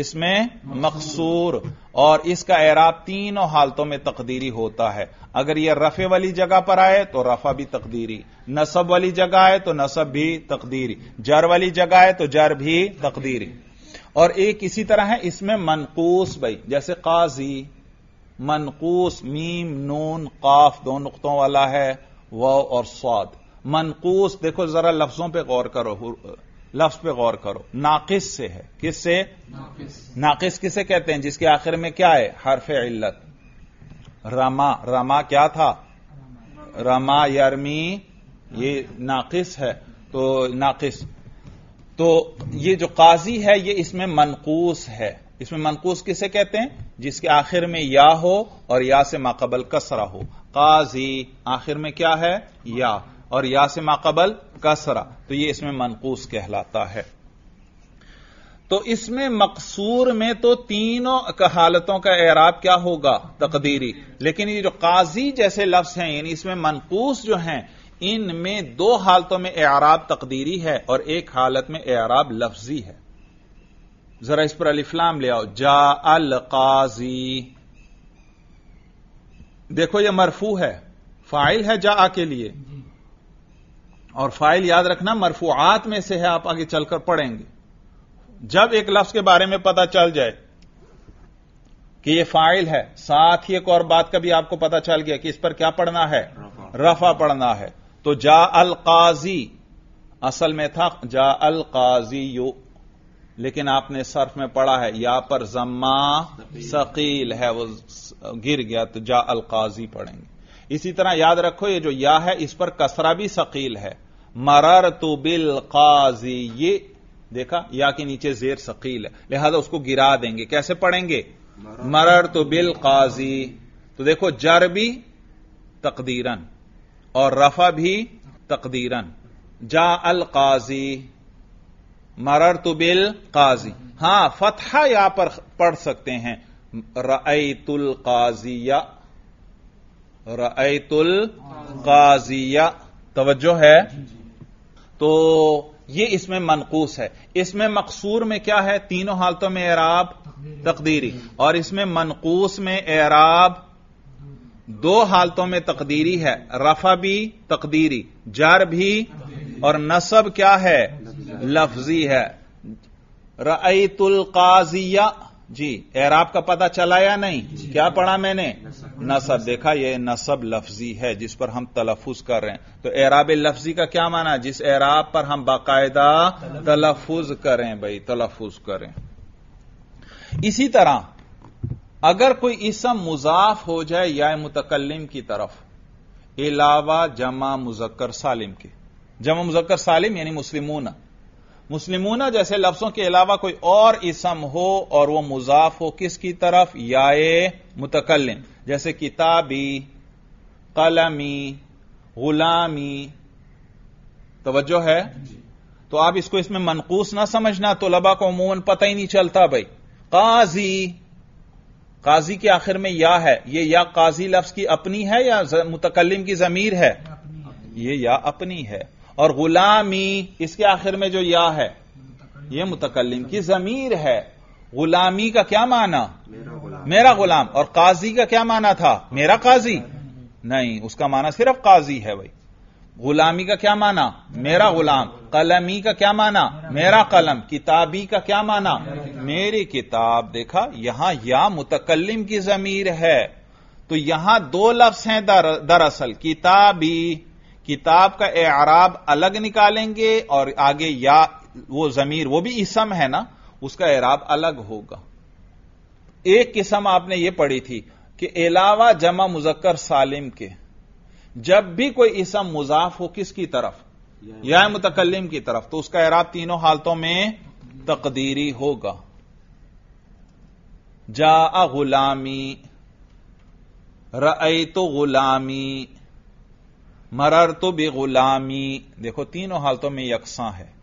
इसमें मकसूर और इसका एराब तीनों हालतों में तकदीरी होता है अगर यह रफे वाली जगह पर आए तो रफा भी तकदीरी नसब वाली जगह आए तो नसब भी तकदीरी जर वाली जगह आए तो जर भी तकदीरी और एक इसी तरह है इसमें मनकूस भाई जैसे काजी मनकूस मीम नून काफ दो नुकतों वाला है व और स्वाद मनकूस देखो जरा लफ्जों पर गौर करो लफ्ज पे गौर करो नाकिस से है किस से नाकिस, किसे कहते हैं जिसके आखिर में क्या है हरफ इल्लत रमा रमा क्या था रमा यरमी ये नाकिस है तो नाकिस तो ये जो काजी है ये इसमें मनकूस है इसमें मनकूस किसे कहते हैं जिसके आखिर में या हो और या से माकबल कसरा हो काजी आखिर में क्या है या और या से माकबल कसरा तो ये इसमें मनकूस कहलाता है तो इसमें मकसूर में तो तीनों हालतों का एराब क्या होगा तकदीरी लेकिन ये जो काजी जैसे लफ्ज हैं यानी इसमें मनकूस जो हैं इनमें दो हालतों में एराब तकदीरी है और एक हालत में एराब लफ्जी है जरा इस पर अलिफ्लाम ले आओ जा अल काजी देखो यह मरफू है फाइल है जा आ के लिए और फाइल याद रखना मरफूआत में से है आप आगे चलकर पढ़ेंगे जब एक लफ्ज के बारे में पता चल जाए कि यह फाइल है साथ ही एक और बात का भी आपको पता चल गया कि इस पर क्या पढ़ना है रफा पढ़ना है तो जा अल काजी असल में था जा अल काजी यू लेकिन आपने सर्फ में पढ़ा है या पर जम्मा शकील है वो गिर गया तो जा अल काजी पढ़ेंगे इसी तरह याद रखो ये जो या है इस पर कसरा भी शकील है मरार तो बिल काजी ये देखा या के नीचे जेर शकील है लिहाजा उसको गिरा देंगे कैसे पढ़ेंगे मरर तो बिल काजी तो देखो जर भी तकदीरन और रफा भी तकदीरन जा अल काजी मरर तो बिल काजी हां फतहा यहां पर पढ़ सकते हैं रईतुल काजिया रईतुल काजिया तवज्जो है तो ये इसमें मनकूस है इसमें मकसूर में क्या है तीनों हालतों में एराब तकदीरी और इसमें मनकूस में एराब दो हालतों में तकदीरी है रफा भी तकदीरी जर भी और नसब क्या है लफ्जी है रईतुल काजिया जी एराब का पता चला या नहीं क्या पढ़ा मैंने नसब देखा यह नसब लफ्जी है जिस पर हम तलफुज कर रहे हैं तो एराब लफ्जी का क्या माना जिस एराब पर हम बाकायदा तलफुज करें भाई तलफुज करें इसी तरह अगर कोई इसम मुजाफ हो जाए या मुतकलम की तरफ अलावा जमा मुजक्कर सालिम के जमा मुजक्कर सालिम यानी मुस्लिमूना मुस्लिमूना जैसे लफ्जों के अलावा कोई और इसम हो और वह मुजाफ हो किसकी तरफ याए मुतकलम जैसे किताबी कलमी गुलामी तवज्जो है तो आप इसको इसमें मनकूस ना समझना तो लबा को अमूमन पता ही नहीं चलता भाई काजी काजी के आखिर में या है ये या काजी लफ्ज की अपनी है या मुतकलम की जमीर है ये या अपनी है और गुलामी इसके आखिर में जो या है ये मुतकलम की जमीर है गुलामी का क्या माना मेरा गुलाम, मेरा गुलाम। और काजी का क्या माना था मेरा काजी नहीं उसका माना सिर्फ काजी है भाई गुलामी का क्या माना मेरा गुलाम कलमी का क्या माना मेरा कलम किताबी का क्या माना मेरी किताब देखा यहां या मुतकलम की जमीर है तो यहां दो लफ्ज हैं दरअसल किताबी किताब का एराब अलग निकालेंगे और आगे या वो जमीर वो भी इसम है ना उसका एराब अलग होगा एक किस्म आपने यह पढ़ी थी कि अलावा जमा मुजक्कर सालिम के जब भी कोई इसम मुजाफ हो किसकी तरफ या मुतकलम की तरफ तो उसका एराब तीनों हालतों में तकदीरी होगा जा गुलामी रई तो गुलामी मरर तो गुलामी देखो तीनों हालतों में यकसा है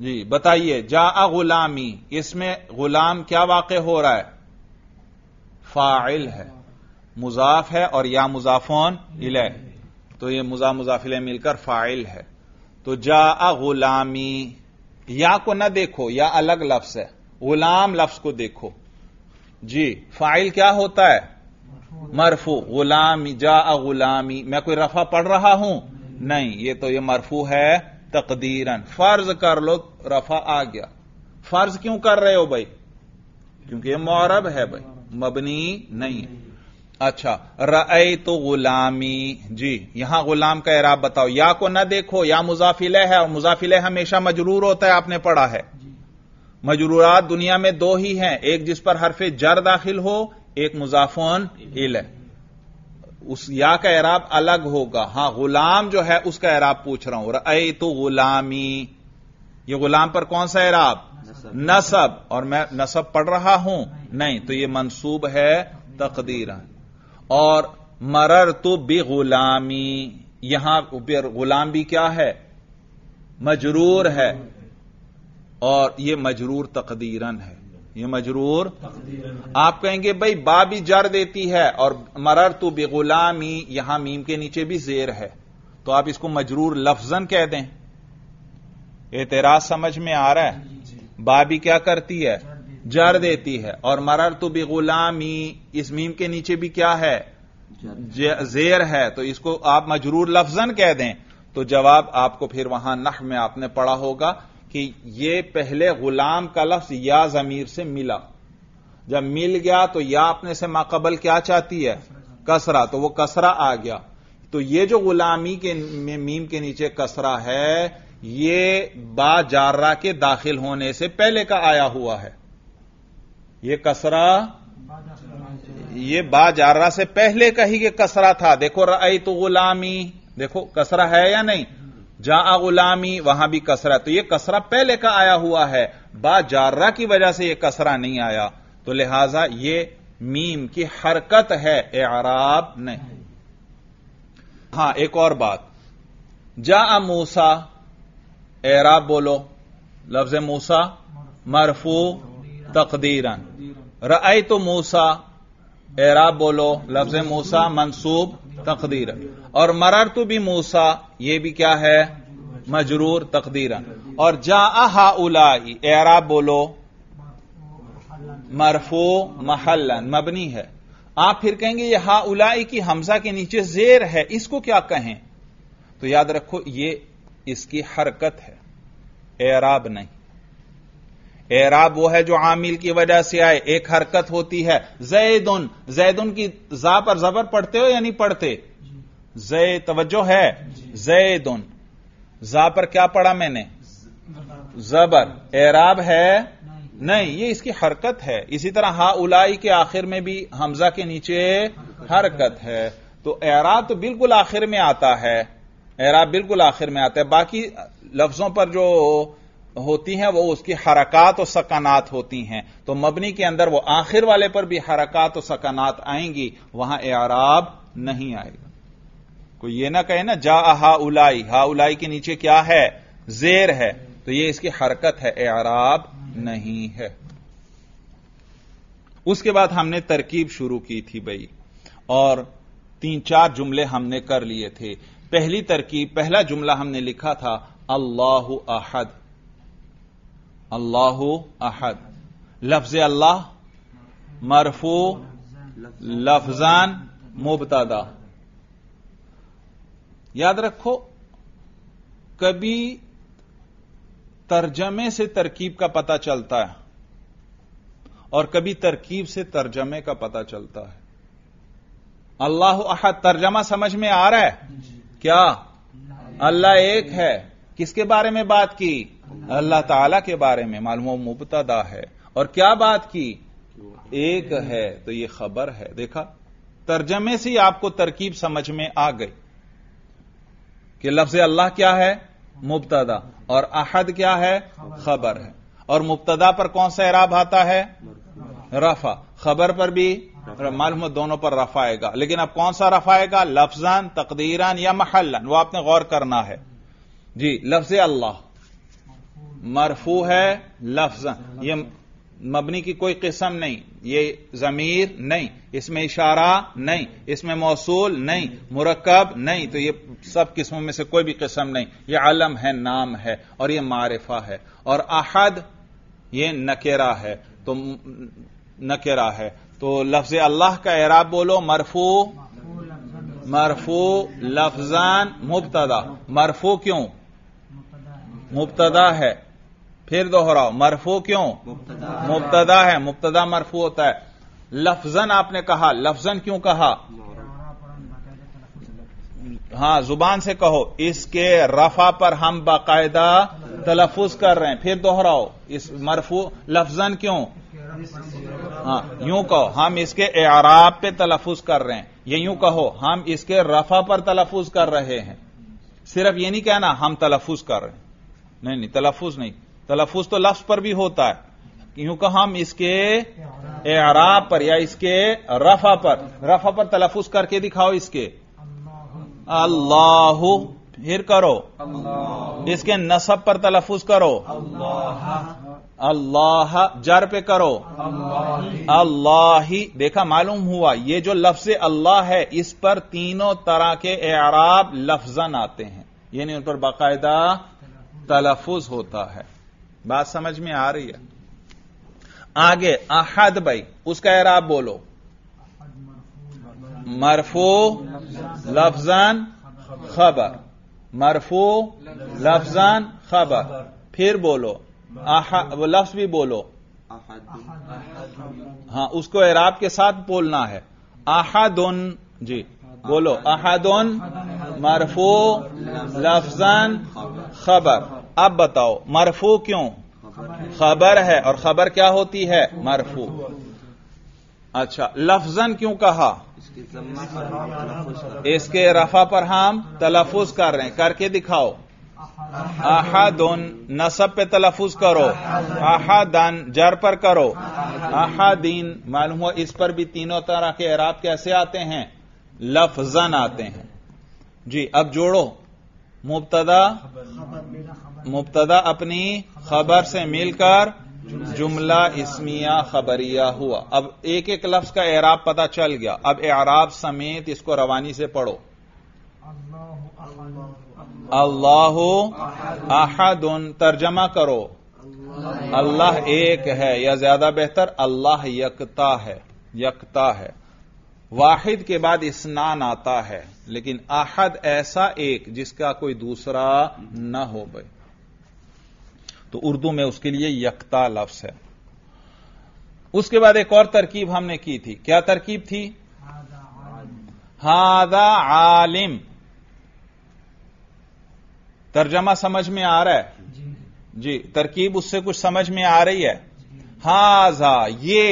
जी बताइए जा गुलामी इसमें गुलाम क्या वाक हो रहा है फाइल है मुजाफ है और या मुजाफोन इले तो ये मुजा मुजाफिले मिलकर फाइल है तो जा गुलामी या को ना देखो या अलग लफ्स है गुलाम लफ्स को देखो जी फाइल क्या होता है मरफू गुलामी जा गुलामी मैं कोई रफा पढ़ रहा हूं नहीं ये तो ये मरफू है तकदीरन फर्ज कर लो रफा आ गया फर्ज क्यों कर रहे हो भाई क्योंकि यह मौरब है भाई मबनी नहीं है अच्छा रई तो गुलामी जी यहां गुलाम का इराब बताओ या को ना देखो या मुजाफिले है और मुजाफिले हमेशा मजरूर होता है आपने पढ़ा है मजरूरात दुनिया में दो ही हैं एक जिस पर हरफे जर दाखिल हो एक मुजाफोन इल है उस या का एराब अलग होगा हां गुलाम जो है उसका एराब पूछ रहा हूं अय तो गुलामी ये गुलाम पर कौन सा एराब नसब और मैं नसब पढ़ रहा हूं नहीं तो ये मंसूब है तकदीर और मरर तो बे गुलामी यहां गुलाम भी क्या है मजरूर है और यह मजरूर तकदीरन है ये मजरूर आप कहेंगे भाई बा भी जर देती है और मरर तो बेगुलामी यहां मीम के नीचे भी जेर है तो आप इसको मजरूर लफजन कह दें एतराज समझ में आ रहा है बा भी क्या करती है जर देती है और मरर तो बेगुलामी इस मीम के नीचे भी क्या है जेर है तो इसको आप मजरूर लफजन कह दें तो जवाब आपको फिर वहां नख में आपने पढ़ा होगा कि यह पहले गुलाम का लफ्ज या जमीर से मिला जब मिल गया तो या अपने से माकबल क्या चाहती है कसरा तो वह कसरा आ गया तो यह जो गुलामी के मीम के नीचे कसरा है यह बाजारा के दाखिल होने से पहले का आया हुआ है यह कसरा ये बाजारा से पहले का ही यह कसरा था देखो रई तो गुलामी देखो कसरा है या नहीं जा गुलामी वहां भी कसरा तो यह कसरा पहले का आया हुआ है बा जारा की वजह से यह कसरा नहीं आया तो लिहाजा यह मीम की हरकत है एराब नहीं हां एक और बात जा मूसा एराब बोलो लफ्ज मूसा मरफू तकदीरन रई तो मूसा एराब बोलो लफ्ज मूसा मनसूब तकदीर और मरर तो भी मूसा ये भी क्या है मजरूर तकदीरन और जा हा उलाई एराब बोलो मरफो महलन मबनी है आप फिर कहेंगे यह हा उलाई की हमजा के नीचे जेर है इसको क्या कहें तो याद रखो ये इसकी हरकत है एराब नहीं एराब वो है जो आमिल की वजह से आए एक हरकत होती है जैदुन जैदुन की जा पर जबर पढ़ते हो या नहीं पढ़ते जय तवज्जो है उन जा पर क्या पढ़ा मैंने जबर एराब है नहीं ये इसकी हरकत है इसी तरह हा उलाई के आखिर में भी हमजा के नीचे हरकत है तो एराब तो बिल्कुल आखिर में आता है एराब बिल्कुल आखिर में आता है बाकी लफ्जों पर जो होती हैं वो उसकी हरकत और सकानात होती हैं तो मबनी के अंदर वो आखिर वाले पर भी हरकत और सकानात आएंगी वहां एराब नहीं आएगा कोई ये ना कहे ना जा हा उलाई हा उलाई के नीचे क्या है जेर है तो ये इसकी हरकत है एराब नहीं है उसके बाद हमने तरकीब शुरू की थी भाई और तीन चार जुमले हमने कर लिए थे पहली तरकीब पहला जुमला हमने लिखा था अल्लाह अहद अल्लाह अहद लफ्ज अल्लाह मरफू लफजान मुबतदा याद रखो कभी तर्जमे से तरकीब का पता चलता है और कभी तरकीब से तर्जमे का पता चलता है अल्लाह अहद तर्जमा समझ में आ रहा है क्या अल्लाह एक है किसके बारे में बात की अल्लाह ताला के बारे में मालूम मुबतदा है और क्या बात की एक है तो यह खबर है देखा तर्जमे से आपको तरकीब समझ में आ गई कि लफ्ज अल्लाह क्या है मुबतदा और अहद क्या है खबर है और मुबतदा पर कौन सा इराब आता है रफा खबर पर भी मालूम दोनों पर रफा आएगा लेकिन अब कौन सा रफा आएगा लफ्जान तकदीरान या महलन वो आपने गौर करना है जी लफ्ज अल्लाह मरफू है लफ्ज ये मबनी की कोई किस्म नहीं ये जमीर नहीं इसमें इशारा नहीं इसमें मौसूल नहीं मुरकब नहीं तो ये सब किस्मों में से कोई भी किस्म नहीं ये आलम है नाम है और ये मारिफा है और अहद ये नकेरा है तो नकेरा है तो लफ्ज अल्लाह का एराब बोलो मरफू मरफू लफजान मुबतदा मरफू क्यों मुबतदा है फिर दोहराओ मरफू क्यों मुबतदा है मुबतदा मरफू होता है लफजन आपने कहा लफजन क्यों कहा हां जुबान से कहो इसके रफा पर हम बाकायदा तलफुज कर रहे हैं फिर दोहराओ इस मरफू लफजन क्यों हां यूं कहो हम इसके एराब पे तलफुज कर रहे हैं ये यूं कहो हम इसके रफा पर तलफुज कर रहे हैं सिर्फ ये नहीं कहना हम तलफुज कर रहे हैं नहीं नहीं तलफुज नहीं तलफुज तो लफ्ज पर भी होता है क्योंकि हम इसके एरा पर या इसके रफा पर रफा पर तलफुज करके दिखाओ इसके अल्लाह फिर करो इसके नसब पर तलफुज करो अल्लाह जर पे करो अल्लाह देखा मालूम हुआ ये जो लफ्ज अल्लाह है इस पर तीनों तरह के एराब लफजन आते हैं यानी उन पर बाकायदा तलफुज होता है बात समझ में आ रही है आगे अहद भाई उसका एराब बोलो मरफो लफजान खबर मरफो लफजान खबर फिर बोलो वो लफ्ज भी बोलो हां उसको एराब के साथ बोलना है आहादोन जी बोलो आहादोन मरफो लफजान खबर अब बताओ मरफू क्यों खबर है और खबर क्या होती है मरफू अच्छा लफजन क्यों कहा इसके रफा पर हम तलफुज कर रहे हैं करके दिखाओ आहादन नसब पे तलफुज करो आहादन जर पर करो दीन मालूम हो इस पर भी तीनों तरह के एराब कैसे आते हैं लफजन आते हैं जी अब जोड़ो मुबतदा मुबतदा अपनी खबर से मिलकर जुमला इसमिया खबरिया हुआ अब एक एक लफ्ज का एराब पता चल गया अब एराब समेत इसको रवानी से पढ़ो अल्लाह अहद तर्जमा करो अल्लाह एक है या ज्यादा बेहतर अल्लाह यकता है यकता है वाहिद के बाद स्नान आता है लेकिन आहद ऐसा एक जिसका कोई दूसरा न हो भाई तो उर्दू में उसके लिए यकता लफ्स है उसके बाद एक और तरकीब हमने की थी क्या तरकीब थी हादा आलिम तर्जमा समझ में आ रहा है जी, तरकीब उससे कुछ समझ में आ रही है हाजा ये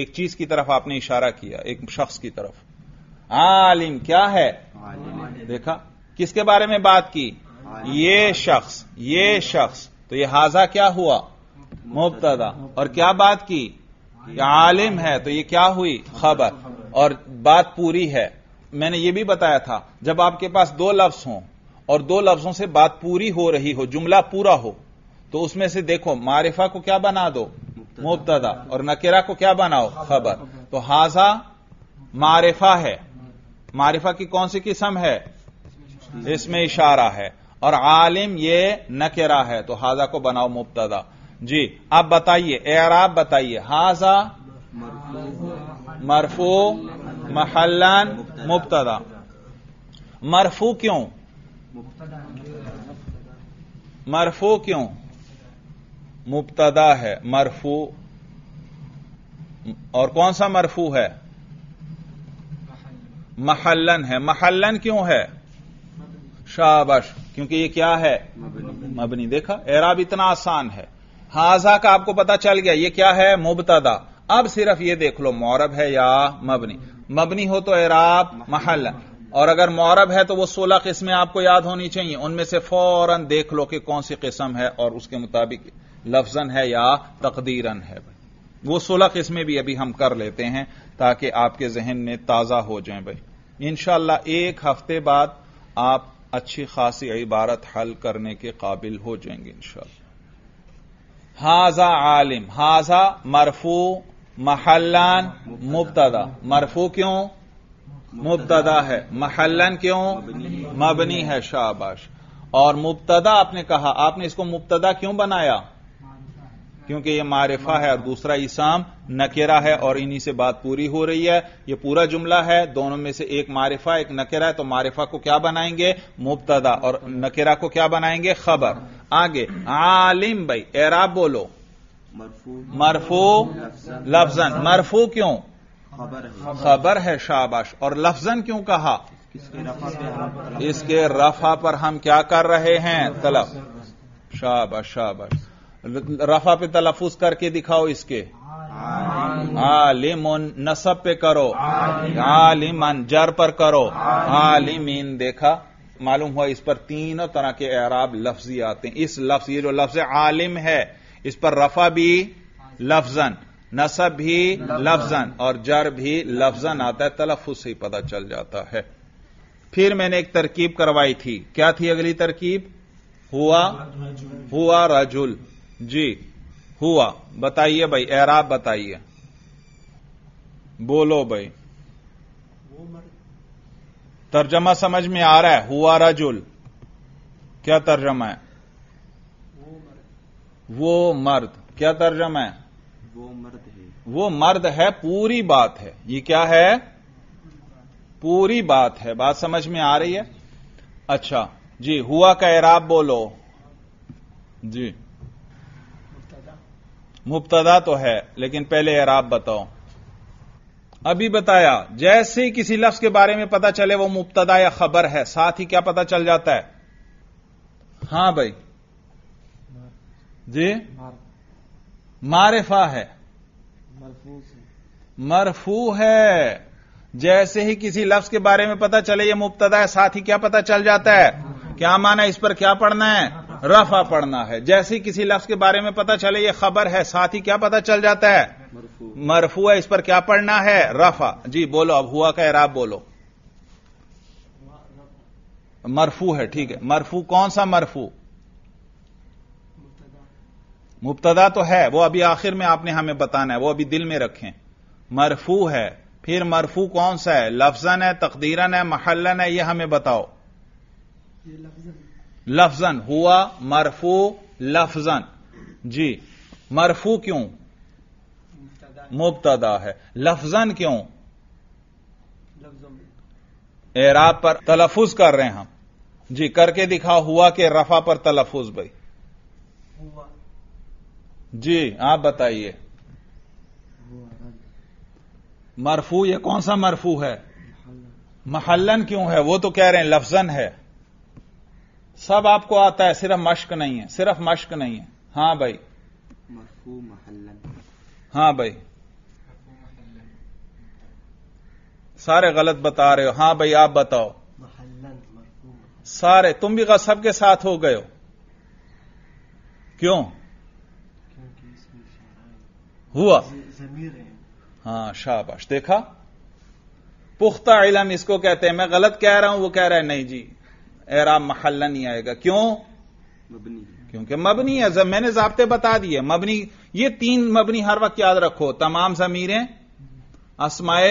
एक चीज की तरफ आपने इशारा किया एक शख्स की तरफ आलिम क्या है आलिम। देखा किसके बारे में बात की ये शख्स ये शख्स तो ये हाजा क्या हुआ मुबतदा और क्या बात की आलिम है तो ये क्या हुई खबर और बात पूरी है मैंने ये भी बताया था जब आपके पास दो लफ्ज हो और दो लफ्जों से बात पूरी हो रही हो जुमला पूरा हो तो उसमें से देखो मारिफा को क्या बना दो मुबतदा और नकेरा को क्या बनाओ खबर तो हाजा मारिफा है मारिफा की कौन सी किस्म है इसमें इशारा है और आलिम ये नकेरा है तो हाजा को बनाओ मुबतदा जी अब बताइए एराब बताइए हाजा मरफू महलन मुबतदा मरफू क्यों मरफू क्यों मुबतदा है मरफू और कौन सा मरफू है महलन है महलन क्यों है शाबाश क्योंकि ये क्या है मबनी देखा एराब इतना आसान है हाजा का आपको पता चल गया ये क्या है मुबतदा अब सिर्फ ये देख लो मौरब है या मबनी मबनी हो तो एराब महल और अगर मौरब है तो वो सोलह किस्में आपको याद होनी चाहिए उनमें से फौरन देख लो कि कौन सी किस्म है और उसके मुताबिक लफजन है या तकदीरन है भाई वो सोलह किस्में भी अभी हम कर लेते हैं ताकि आपके जहन में ताजा हो जाए भाई इंशाला एक हफ्ते बाद आप अच्छी खासी इबारत हल करने के काबिल हो जाएंगे इंशाल्लाह हाजा आलिम हाजा मरफू महलन मुबतदा मरफू क्यों मुबतदा है महलन क्यों मबनी है शाबाश और मुबतदा आपने कहा आपने इसको मुबतदा क्यों बनाया क्योंकि ये मारिफा है और दूसरा इसाम नकेरा है और इन्हीं से बात पूरी हो रही है ये पूरा जुमला है दोनों में से एक मारिफा एक नकेरा है तो मारिफा को क्या बनाएंगे मुबतदा और नकेरा को क्या बनाएंगे खबर आगे आलिम भाई एराब बोलो मरफू लफजन मरफू क्यों खबर है शाबाश और लफजन क्यों कहा इसके रफा पर हम क्या कर रहे हैं तलब शाबाश शाबाश रफा पे तलफुज करके दिखाओ इसके आलिमन नसब पे करो आलिमन जर पर करो आलिमीन देखा मालूम हुआ इस पर तीनों तरह के एराब लफ्जी आते हैं इस लफ्ज ये जो लफ्ज आलिम है इस पर रफा भी लफजन नसब भी लफजन और जर भी लफजन आता है तलफुज से ही पता चल जाता है फिर मैंने एक तरकीब करवाई थी क्या थी अगली तरकीब हुआ हुआ रजुल जी हुआ बताइए भाई एराब बताइए बोलो भाई तर्जमा समझ में आ रहा है हुआ रजुल क्या तर्जमा है वो मर्द क्या तर्जमा है वो मर्द है वो मर्द है पूरी बात है ये क्या है पूरी बात है बात समझ में आ रही है अच्छा जी हुआ का एराब बोलो जी मुबतदा तो है लेकिन पहले एराब बताओ अभी बताया जैसे ही किसी लफ्ज के बारे में पता चले वो मुबतदा या खबर है साथ ही क्या पता चल जाता है हां भाई जी मारिफा है मरफू है जैसे ही किसी लफ्ज के बारे में पता चले ये मुबतदा है साथ ही क्या पता चल जाता है क्या माना इस पर क्या पढ़ना है रफा पढ़ना है जैसे किसी लफ्ज के बारे में पता चले ये खबर है साथ ही क्या पता चल जाता है मरफू है इस पर क्या पढ़ना है रफा जी बोलो अब हुआ का एराब बोलो मरफू है ठीक है मरफू कौन सा मरफू मुबतदा तो है वो अभी आखिर में आपने हमें बताना है वो अभी दिल में रखें मरफू है फिर मरफू कौन सा है लफ्जन है तकदीरन है महलन है ये हमें बताओ ये लफजन हुआ मरफू लफजन जी मरफू क्यों मुबतदा है लफजन क्यों एराब पर तलफुज कर रहे हैं हम जी करके दिखा हुआ के रफा पर तलफुज भाई जी आप बताइए मरफू ये कौन सा मरफू है महलन क्यों है वो तो कह रहे हैं लफजन है सब आपको आता है सिर्फ मश्क नहीं है सिर्फ मश्क नहीं है हां भाई हां भाई सारे गलत बता रहे हो हां भाई आप बताओ सारे तुम भी सबके साथ हो गए हो क्यों हुआ हां शाबाश देखा पुख्ता इलम इसको कहते हैं मैं गलत कह रहा हूं वो कह रहा है नहीं जी एराब महल्ला नहीं आएगा क्यों मबनी क्योंकि मबनी है मैंने जबते बता दिए मबनी ये तीन मबनी हर वक्त याद रखो तमाम जमीरें असमाय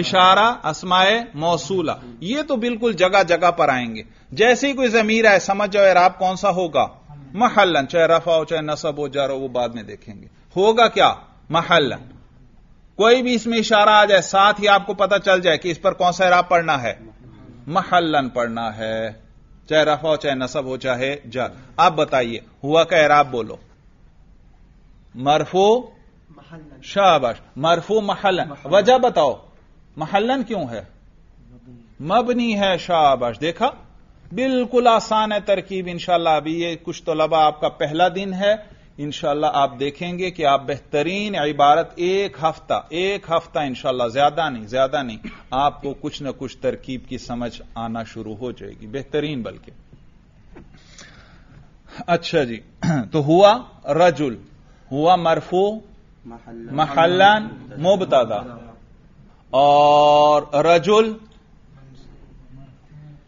इशारा असमाय मौसूला ये तो बिल्कुल जगह जगह पर आएंगे जैसे ही कोई जमीर आए समझ जाओ एराब कौन सा होगा महल्लन चाहे रफा हो चाहे नसब हो जा रो वो बाद में देखेंगे होगा क्या महलन कोई भी इसमें इशारा आ जाए साथ ही आपको पता चल जाए कि इस पर कौन सा एराब पढ़ना है महलन पढ़ना है चाहे रफा हो चाहे नसब हो चाहे जर आप बताइए हुआ का एराब बोलो मरफो शाबाश मरफो महलन वजह बताओ महलन क्यों है मबनी है शाबाश देखा बिल्कुल आसान है तरकीब इंशाला अभी ये कुछ तो लबा आपका पहला दिन है इंशाला आप देखेंगे कि आप बेहतरीन इबारत एक हफ्ता एक हफ्ता इंशाला ज्यादा नहीं ज्यादा नहीं आपको कुछ ना कुछ तरकीब की समझ आना शुरू हो जाएगी बेहतरीन बल्कि अच्छा जी तो हुआ रजुल हुआ मरफू महलान मुबतदा और रजुल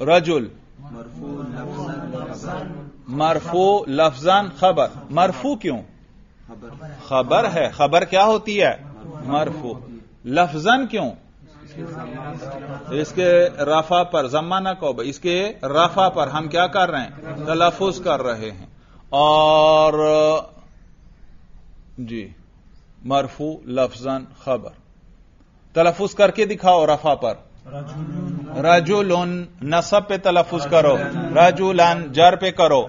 रजुल मरफू लफजन खबर मरफू क्यों खबर है खबर क्या होती है मरफू लफजन क्यों इसके रफा पर जमा ना कौब इसके रफा पर हम क्या कर रहे हैं तलफुज कर रहे हैं और जी मरफू लफजन खबर तलफुज करके दिखाओ रफा पर रजुलन नसब पे तलफुज करो रजुलान जर पे करो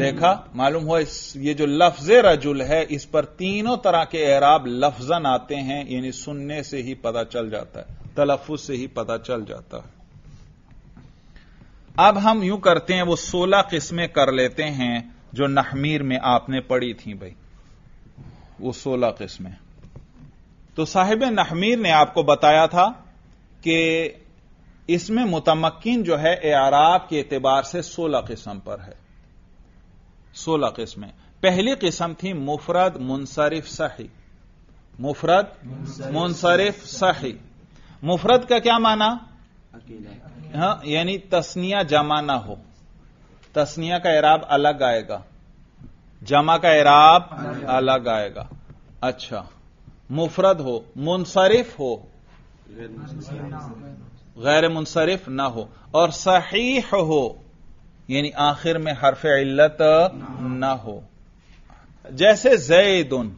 देखा मालूम हो इस ये जो लफ्ज रजुल है इस पर तीनों तरह के एराब लफजन आते हैं यानी सुनने से ही पता चल जाता है तलफुज से ही पता चल जाता है अब हम यूं करते हैं वो सोलह किस्में कर लेते हैं जो नहमीर में आपने पढ़ी थी भाई वो सोलह किस्में तो साहिब नहमीर ने आपको बताया था कि इसमें मुतमक्न जो है एराब के एतबार से सोलह किस्म पर है सोलह किस्में पहली किस्म थी मुफरद मुनसरिफ सही मुफरद मुनसरिफ सही मुफरद का क्या माना हाँ यानी तस्निया जमा ना हो तस्निया का एराब अलग आएगा जमा का एराब अलग आएगा अच्छा मुफरद हो मुनसरिफ हो गैर मुनसरफ ना हो और सहीह हो यानी आखिर में हरफ इल्लत ना हो जैसे जैदन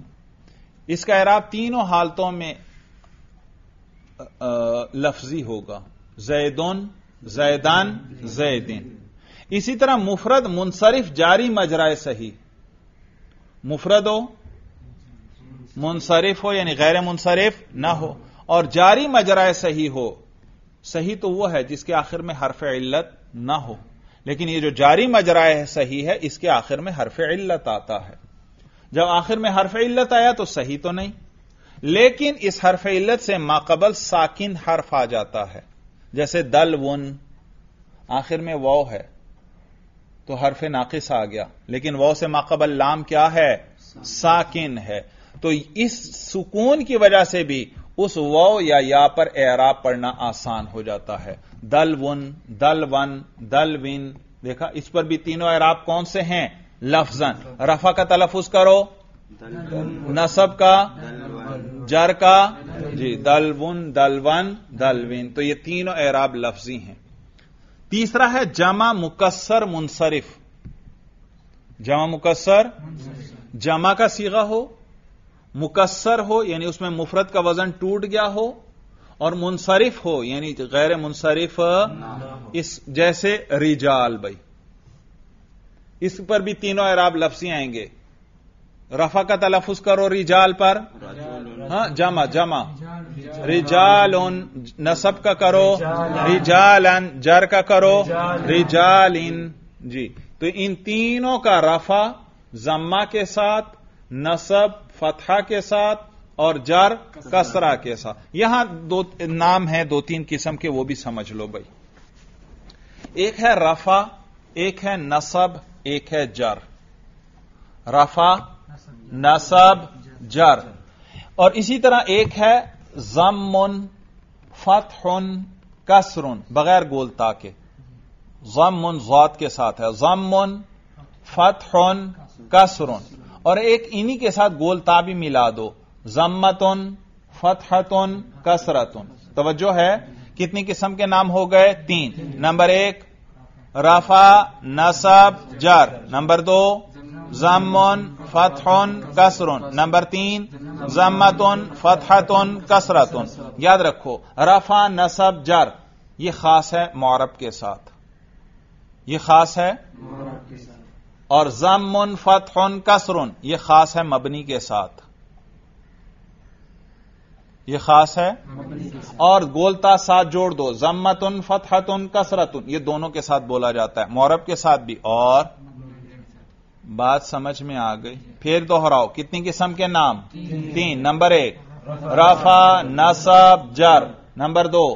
इसका इराब तीनों हालतों में लफजी होगा जैदन जैदान जैदिन इसी तरह मुफरद मुनसरफ जारी मजराए सही मुफरद हो मुनसरफ हो यानी गैर मुनसरफ ना हो और जारी मजराए सही हो सही तो वह है जिसके आखिर में हरफ इल्लत ना हो लेकिन ये जो जारी मजरा सही है इसके आखिर में हरफ इल्लत आता है जब आखिर में हरफ इल्लत आया तो सही तो नहीं लेकिन इस हरफ इल्लत से माकबल साकिन हर्फ आ जाता है जैसे दल वन आखिर में वौ है तो हरफ नाकिस आ गया लेकिन वौ से माकबल लाम क्या है साकिन है तो इस सुकून की वजह से भी उस वो या या पर एराब पढ़ना आसान हो जाता है दल वन दल वन दल विन देखा इस पर भी तीनों एराब कौन से हैं लफजन रफा का तलफुज करो नसब का जर का जी दलवन दल दलविन तो ये तीनों एराब लफ्जी हैं तीसरा है जमा मुकसर मुनसरिफ जमा मुकसर जमा का सीगा हो मुकसर हो यानी उसमें मुफरत का वजन टूट गया हो और मुनसरिफ हो यानी गैर मुनसरिफ इस जैसे रिजाल भाई इस पर भी तीनों अराब लफ्जी आएंगे रफा का तलफुज करो रिजाल पर हां जमा जमा रिजाल उन नसब का करो रिजाल अन जर का करो रिजाल इन जी तो इन तीनों का रफा जम्मा के साथ नसब फतहा के साथ और जर कसरा के साथ यहां दो नाम है दो तीन किस्म के वो भी समझ लो भाई एक है रफा एक है नसब एक है जर रफा नसब जर और इसी तरह एक है जमुन फतहुन कसरुन बगैर गोलता के जमुन जात के साथ है जमुन फतहुन कसरुन और एक इन्हीं के साथ गोलता भी मिला दो जम्मतुन फतहतुन कसरतुन तवज्जो है कितनी किस्म के नाम हो गए तीन नंबर एक रफा नसब जर नंबर दो जमन फतहन कसरन नंबर तीन जम्मतन फतहतन कसरतन याद रखो रफा नसब जर यह खास है मौरब के साथ यह खास है और जमुन फतहन कसरुन ये खास है मबनी के साथ ये खास है और गोलता साथ जोड़ दो जम्मतुन फतहतुन कसरतुन ये दोनों के साथ बोला जाता है मौरब के साथ भी और बात समझ में आ गई फिर दोहराओ कितनी किस्म के नाम तीन, तीन। नंबर एक रफा नसब जर नंबर दो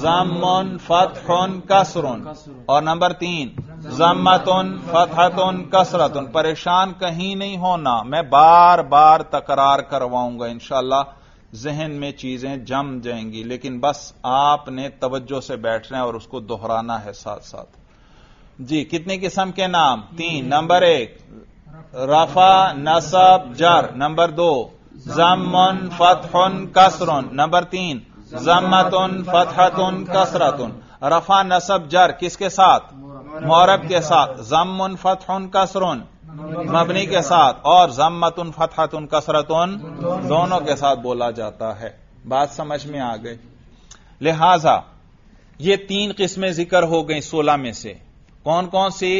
जमन फतहन कसरन और नंबर तीन जमतन फतहतन कसरतन परेशान कहीं नहीं होना मैं बार बार तकरार करवाऊंगा इंशाला जहन में चीजें जम जाएंगी लेकिन बस आपने तवज्जो से बैठना है और उसको दोहराना है साथ साथ जी कितनी किस्म के नाम तीन नंबर एक रफा नसब जर नंबर दो जमन फतहन कसरन नंबर तीन जम्मतुन फतहतुन कसरतुन रफा नसब जर किसके साथ मौरब के साथ जमुन फतहन कसरुन मबनी के साथ और जम्मतुन फतहतुन कसरतुन दोनों के साथ बोला जाता है बात समझ में आ गई लिहाजा ये तीन किस्में जिक्र हो गई सोलह में से कौन कौन सी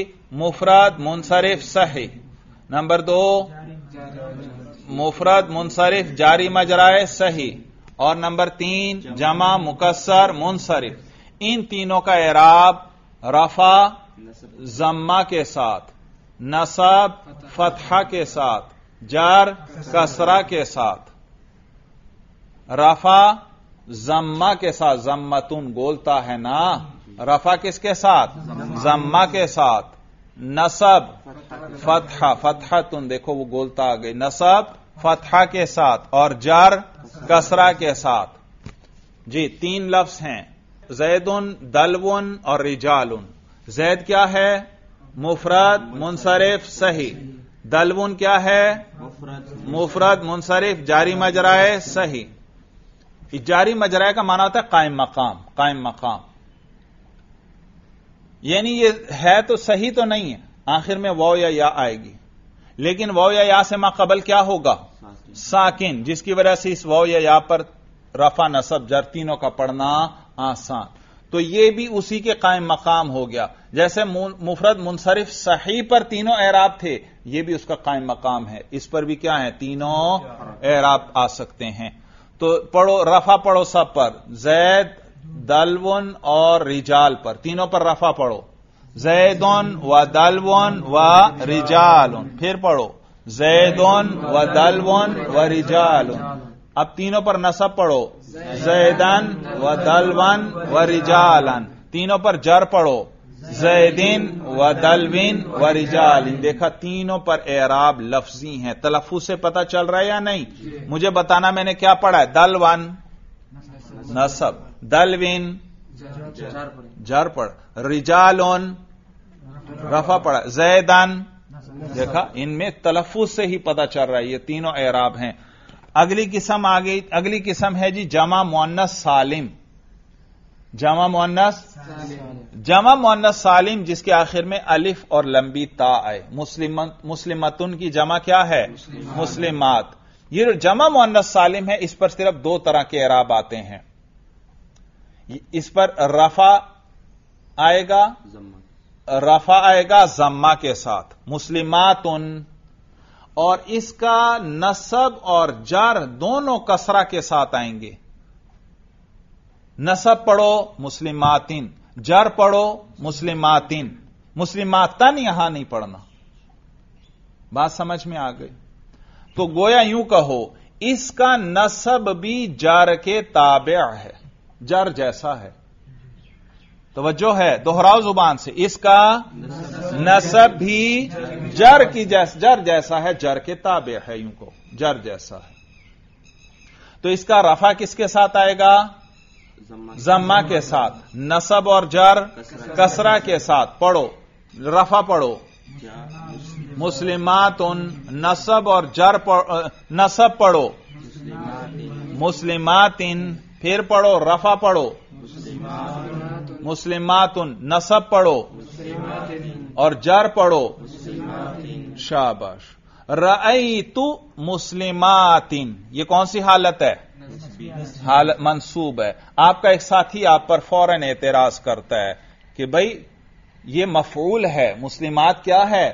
मुफरत मुनसरिफ सही नंबर दो मुफरत मुनसरिफ जारी मजराए सही और नंबर तीन जमा मुकसर मुनसरिफ इन तीनों का एराब रफा जम्मा के साथ नसब फतहा के साथ जर कसरा के साथ रफा जम्मा के साथ जम्मतुन बोलता है ना रफा किसके साथ जम्मा के साथ नसब फतहा फतहा तुम देखो वो गोलता आ गई नसब फतहा के साथ और जर कसरा के साथ जी तीन लफ्ज हैं जैदुन दलवन और उन जैद क्या है मुफरत मुनसरिफ सही दलवन क्या है मुफरत मुनसरिफ जारी मजराए सही जारी मजराए का माना होता है कायम मकाम कायम मकाम यानी ये है तो सही तो नहीं है आखिर में वो या, या आएगी लेकिन वाव या या से माकबल क्या होगा साकिन जिसकी वजह से इस वाव या या पर रफा नसब जर तीनों का पढ़ना आसान तो ये भी उसी के कायम मकाम हो गया जैसे मुफरत मुनसरिफ सही पर तीनों एराब थे यह भी उसका कायम मकाम है इस पर भी क्या है तीनों एराब आ सकते हैं तो पढ़ो रफा पढ़ो सब पर जैद दलवन और रिजाल पर तीनों पर रफा पढ़ो जैदन व दलवन व रिजाल फिर पढ़ो जैदन व दलवन व रिजाल अब तीनों पर नसब पढ़ो जैदन व दलवन व रिजालन तीनों पर जर पढ़ो जैदिन व दलविन व रिजालिन देखा तीनों पर एराब लफ्जी हैं तलफू से पता चल रहा है या नहीं मुझे बताना मैंने क्या पढ़ा है दलवन नसब दलविन जर पढ़ रिजालोन रफा पड़ा जैदान देखा इनमें तलफुज से ही पता चल रहा है ये तीनों एराब हैं अगली किस्म आ गई अगली किस्म है जी जमा मोन्नस सालिम जमा मोन्नस जमा मोन्नस सालिम जिसके आखिर में अलिफ और लंबी ता आए मुस्लिम मुस्लिमतुन की जमा क्या है मुस्लिमात ये जो जमा मोन्नस सालिम है इस पर सिर्फ दो तरह के एराब आते हैं इस पर रफा आएगा रफा आएगा जम्मा के साथ मुस्लिमात उन और इसका नसब और जर दोनों कसरा के साथ आएंगे नसब पढ़ो मुस्लिमातिन जर पढ़ो मुस्लिमातिन मुस्लिमातन यहां नहीं पढ़ना बात समझ में आ गई तो गोया यूं कहो इसका नसब भी जर के ताबे है जर जैसा है तोज्जो है दोहराओ जुबान से इसका नसब भी जर की जैस जर जैसा है जर के ताबे है यूं को जर जैसा है तो इसका रफा किसके साथ आएगा जम्मा के साथ नसब और जर कसरा के साथ पढ़ो रफा पढ़ो मुस्लिमात उन नसब और जर नसब पढ़ो मुस्लिमात इन फिर पढ़ो रफा पढ़ो मुस्लिमातुन नसब पढ़ो और जर पढ़ो शाबाश रई तु मुस्लिमातिन ये कौन सी हालत है हाल मंसूब है आपका एक साथी आप पर फौरन एतराज करता है कि भाई ये मफूल है मुस्लिमात क्या है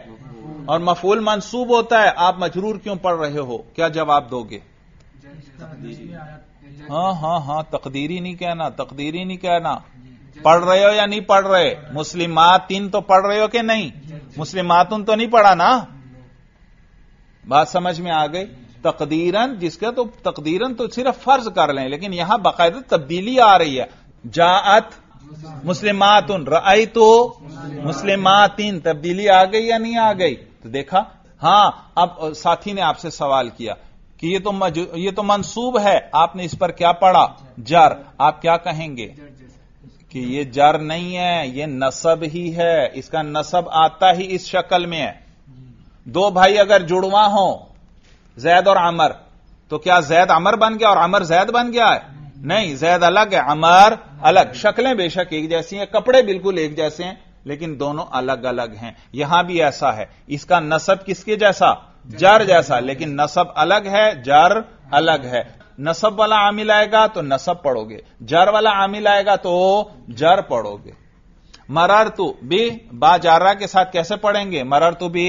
और मफूल मंसूब होता है आप मजरूर क्यों पढ़ रहे हो क्या जवाब दोगे हाँ हाँ हाँ तकदीरी नहीं कहना तकदीरी नहीं कहना पढ़ रहे हो या नहीं पढ़ रहे मुस्लिम मुस्लिमातिन तो पढ़ रहे हो कि नहीं मुस्लिम मातुन तो नहीं पढ़ा ना बात समझ में आ गई तकदीरन जिसका तो तकदीरन तो सिर्फ फर्ज कर लें लेकिन यहां बाकायदा तब्दीली आ रही है जात मातुन रई तो मुस्लिम मातिन तब्दीली आ गई या नहीं आ गई तो देखा हां अब साथी ने आपसे सवाल किया कि ये तो ये तो मनसूब है आपने इस पर क्या पढ़ा जर आप क्या कहेंगे कि ये जर नहीं है ये नसब ही है इसका नसब आता ही इस शक्ल में है दो भाई अगर जुड़वा हो जैद और अमर तो क्या जैद अमर बन गया और अमर जैद बन गया है नहीं जैद अलग है अमर अलग शक्लें बेशक एक जैसी हैं कपड़े बिल्कुल एक जैसे हैं लेकिन दोनों अलग अलग हैं यहां भी ऐसा है इसका नसब किसके जैसा जर जैसा लेकिन नसब अलग है जर अलग है नसब वाला आमिल आएगा तो नसब पढ़ोगे जर वाला आमिल आएगा तो जर पढ़ोगे मरर तू भी बाजारा के साथ कैसे पढ़ेंगे मरर तू भी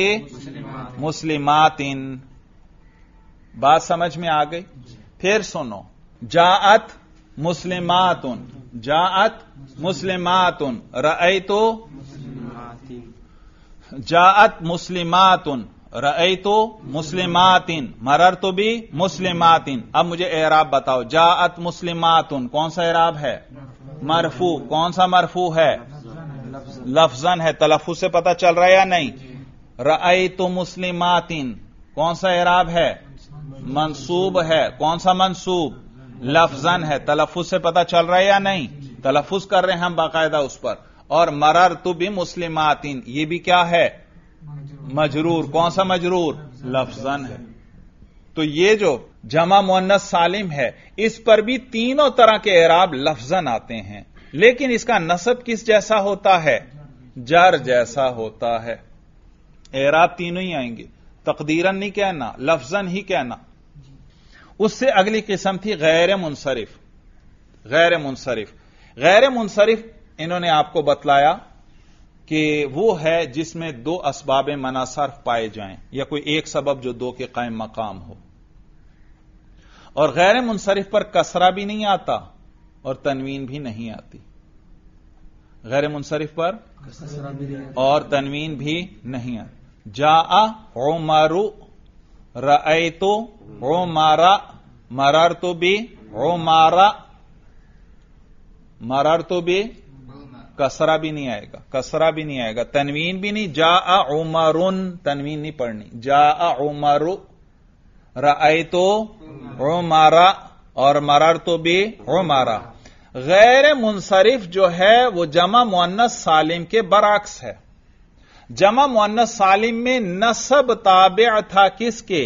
मुस्लिमातिन बात समझ में आ गई फिर सुनो जात मुस्लिमातुन जात मुस्लिमातुन रई तो जात मुस्लिमातुन रई तो मुस्लिमातिन मरर तो भी मुस्लिमातिन अब मुझे एराब बताओ जात मुस्लिमातुन कौन सा एराब है मरफू कौन सा मरफू है लफजन है तलफु से पता चल रहा है या नहीं रई तो मुस्लिमातिन कौन सा एराब है मंसूब है कौन सा मंसूब लफजन है तलफुज से पता चल रहा है या नहीं तलफुज कर रहे हैं हम बाकायदा उस पर और मरर तो भी मुस्लिमातिन ये भी क्या है मजरूर कौन सा मजरूर लफजन है तो ये जो जमा मुन्नस सालिम है इस पर भी तीनों तरह के एराब लफजन आते हैं लेकिन इसका नसब किस जैसा होता है जर जैसा होता है एराब तीनों ही आएंगे तकदीरन नहीं कहना लफजन ही कहना उससे अगली किस्म थी गैर मुनसरिफ गैर मुनसरिफ गैर मुनसरिफ इन्होंने आपको बतलाया कि वो है जिसमें दो असबाब मनासर्फ पाए जाएं या कोई एक सबब जो दो के कायम मकाम हो और गैर मुनसरफ पर कसरा भी नहीं आता और तनवीन भी नहीं आती गैर मुनसरफ पर और तनवीन भी नहीं आती जा ओमारू रई तो ओ मारा मरार तो भी ओ मारा मरार तो भी कसरा भी नहीं आएगा कसरा भी नहीं आएगा तनवीन भी नहीं जा उमर उमरुन तनवीन नहीं पढ़नी जा अ उमरु रई तो उमारा और मरार तो भी उमारा गैर मुनसरिफ जो है वो जमा मुन्नस सालिम के बराक्स है जमा मुन्नस सालिम में नसब ताबे था किसके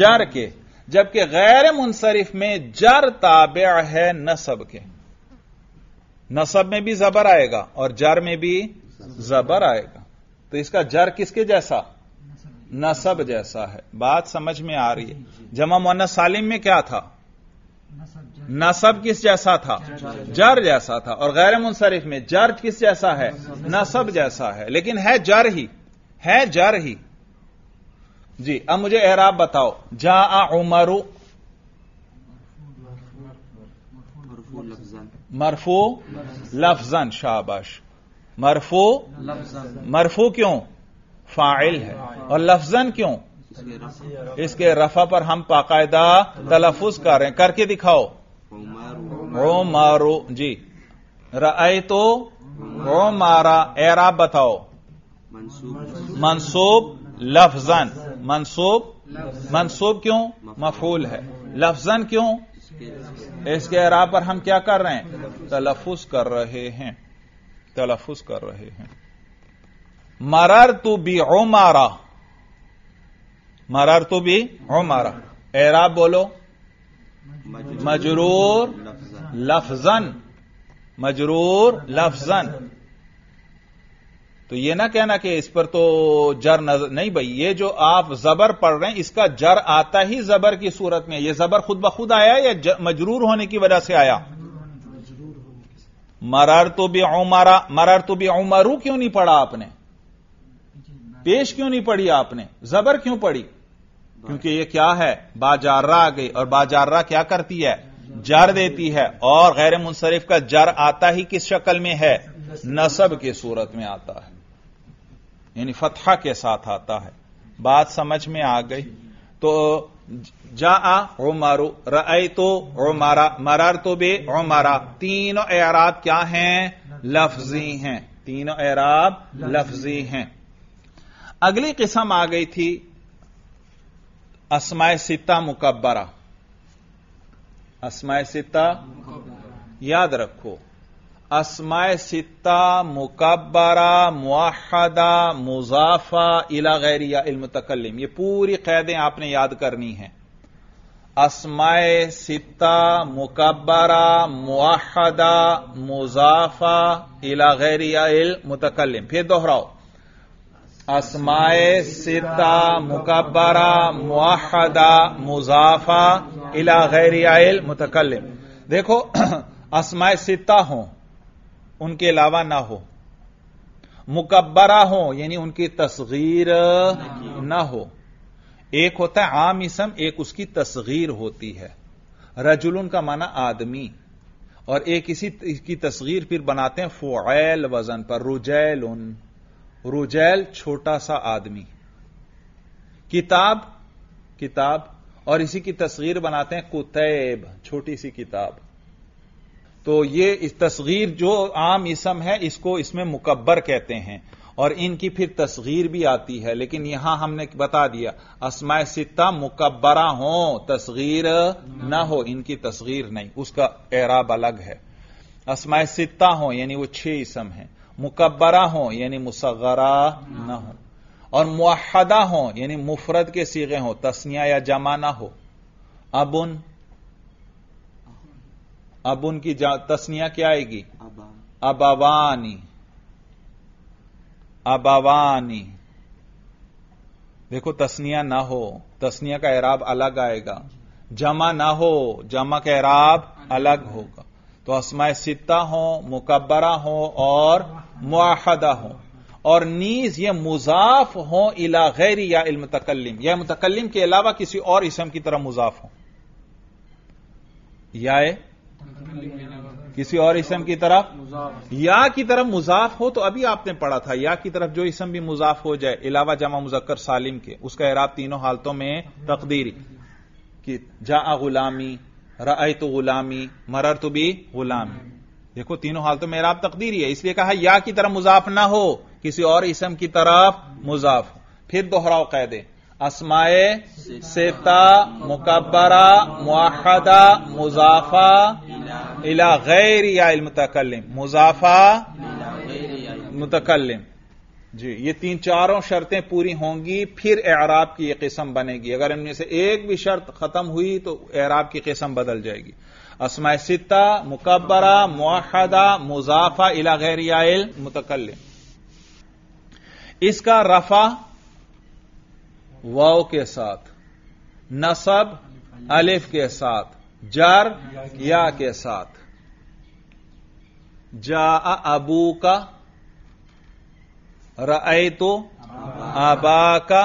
जर के जबकि गैर मुनसरिफ में जर ताबे है नसब के नसब में भी जबर आएगा और जर में भी जबर आएगा तो इसका जर किसके जैसा नसब जैसा है बात समझ में आ रही है जमा मोहन सालिम में क्या था नसब किस जैसा था जर जैसा था और गैर मुनसरिफ में जर किस जैसा है नसब जैसा है लेकिन है जर ही है जर ही जी अब मुझे एहराब बताओ जा उमरू मरफो लफजन शाबाश मरफो मरफो क्यों फाइल है और लफजन क्यों इसके रफा पर हम बाकायदा तलफुज कर रहे हैं करके दिखाओ ओ मारो जी रे तो ओ मारा एराब बताओ मनसूब लफजन मनसूब मनसूब क्यों मफूल है लफजन क्यों इसके अरा पर हम क्या कर रहे हैं तलफुज कर रहे हैं तलफुज कर रहे हैं मरर तू बी मारा मरर तू बी मारा एराब बोलो मजरूर लफजन मजरूर लफजन तो यह ना कहना कि इस पर तो जर नजर नहीं भाई ये जो आप जबर पढ़ रहे हैं इसका जर आता ही जबर की सूरत में यह जबर खुद ब खुद आया या मजरूर होने की वजह से आया मरार तो भी उमारा मरार तो भी उमारू क्यों नहीं पढ़ा आपने पेश क्यों नहीं पढ़ी आपने जबर क्यों पढ़ी क्योंकि यह क्या है बाजारा आ गई और बाजारा क्या करती है जर देती है और गैर मुनसरिफ का जर आता ही किस शक्ल में है नसब की सूरत में आता है यानी फतहा के साथ आता है बात समझ में आ गई तो जा आ मारो रई तो मारा मरार तो बे मारा तीनों एराब क्या हैं लफ्जी हैं तीनों एराब लफ्जी हैं अगली किस्म आ गई थी असमाय सिता मुकबरा असमाय सिता याद रखो असमाय सित्ता मुकबरा मुआहदा मुजाफा इला गैरिया इल्म तकल्लिम ये पूरी कैदें आपने याद करनी हैं असमाय सित्ता मुकबरा मुआहदा मुजाफा इला गैरिया इल्म मुतकल्लिम फिर दोहराओ असमाय सिता मुकबरा मुआहदा मुजाफा इला इल्म मुतकलम देखो असमाय सिता हों उनके अलावा ना हो मुकबरा हो यानी उनकी तस्गीर ना हो एक होता है आम इसम एक उसकी तस्गीर होती है रजुल का माना आदमी और एक इसी की तस्गीर फिर बनाते हैं फोल वजन पर रुजैल उन रुजैल छोटा सा आदमी किताब किताब और इसी की तस्गीर बनाते हैं कुतैब छोटी सी किताब तो ये इस तस्गीर जो आम इसम है इसको इसमें मुकबर कहते हैं और इनकी फिर तस्गीर भी आती है लेकिन यहां हमने बता दिया असमाय सित्ता मुकबरा हो तस्गीर ना हो इनकी तस्गीर नहीं उसका एराब अलग है असमाय सित्ता हो यानी वो छह इसम है मुकबरा हो यानी मुसगरा ना हो और मुहदा हो यानी मुफरत के सीगे हो तस्निया या जमा ना हो अबुन अब उनकी तस्निया क्या आएगी अबावानी अबावानी देखो तस्निया ना हो तस्निया का एराब अलग आएगा जमा ना हो जमा का एराब अलग होगा तो असमाय सित्ता हो मुकबरा हो और मुआहदा हो और नीज ये मुजाफ हो इला गैरी या इल्म तकल्लिम या मुतकल्लिम के अलावा किसी और इसम की तरह मुजाफ हो या किसी और इसम की तरफ या की तरफ मुजाफ हो तो अभी आपने पढ़ा था या की तरफ जो इसम भी मुजाफ हो जाए इलावा जमा मुजक्कर सालिम के उसका इराब तीनों हालतों में तकदीरी कि जा गुलामी रअ तो गुलामी मरर तो भी गुलामी देखो तीनों हालतों में इराब तकदीरी है इसलिए कहा या की तरफ मुजाफ ना हो किसी और इसम की तरफ मुजाफ हो फिर दोहराओ कैदे असमाए सेता मुकबरा मुआदा मुजाफा इला गैर या मुतकलम मुजाफा मुतकलम जी ये तीन चारों शर्तें पूरी होंगी फिर एराब की यह किस्म बनेगी अगर इनमें से एक भी शर्त खत्म हुई तो एराब की किस्म बदल जाएगी असमाय सिता मुकबरा मुआदा मुजाफा इला गैर इल मुतकलम इसका रफा वाओ के साथ नसब अलिफ के साथ जर या के साथ जा अबू का रई तो आबा का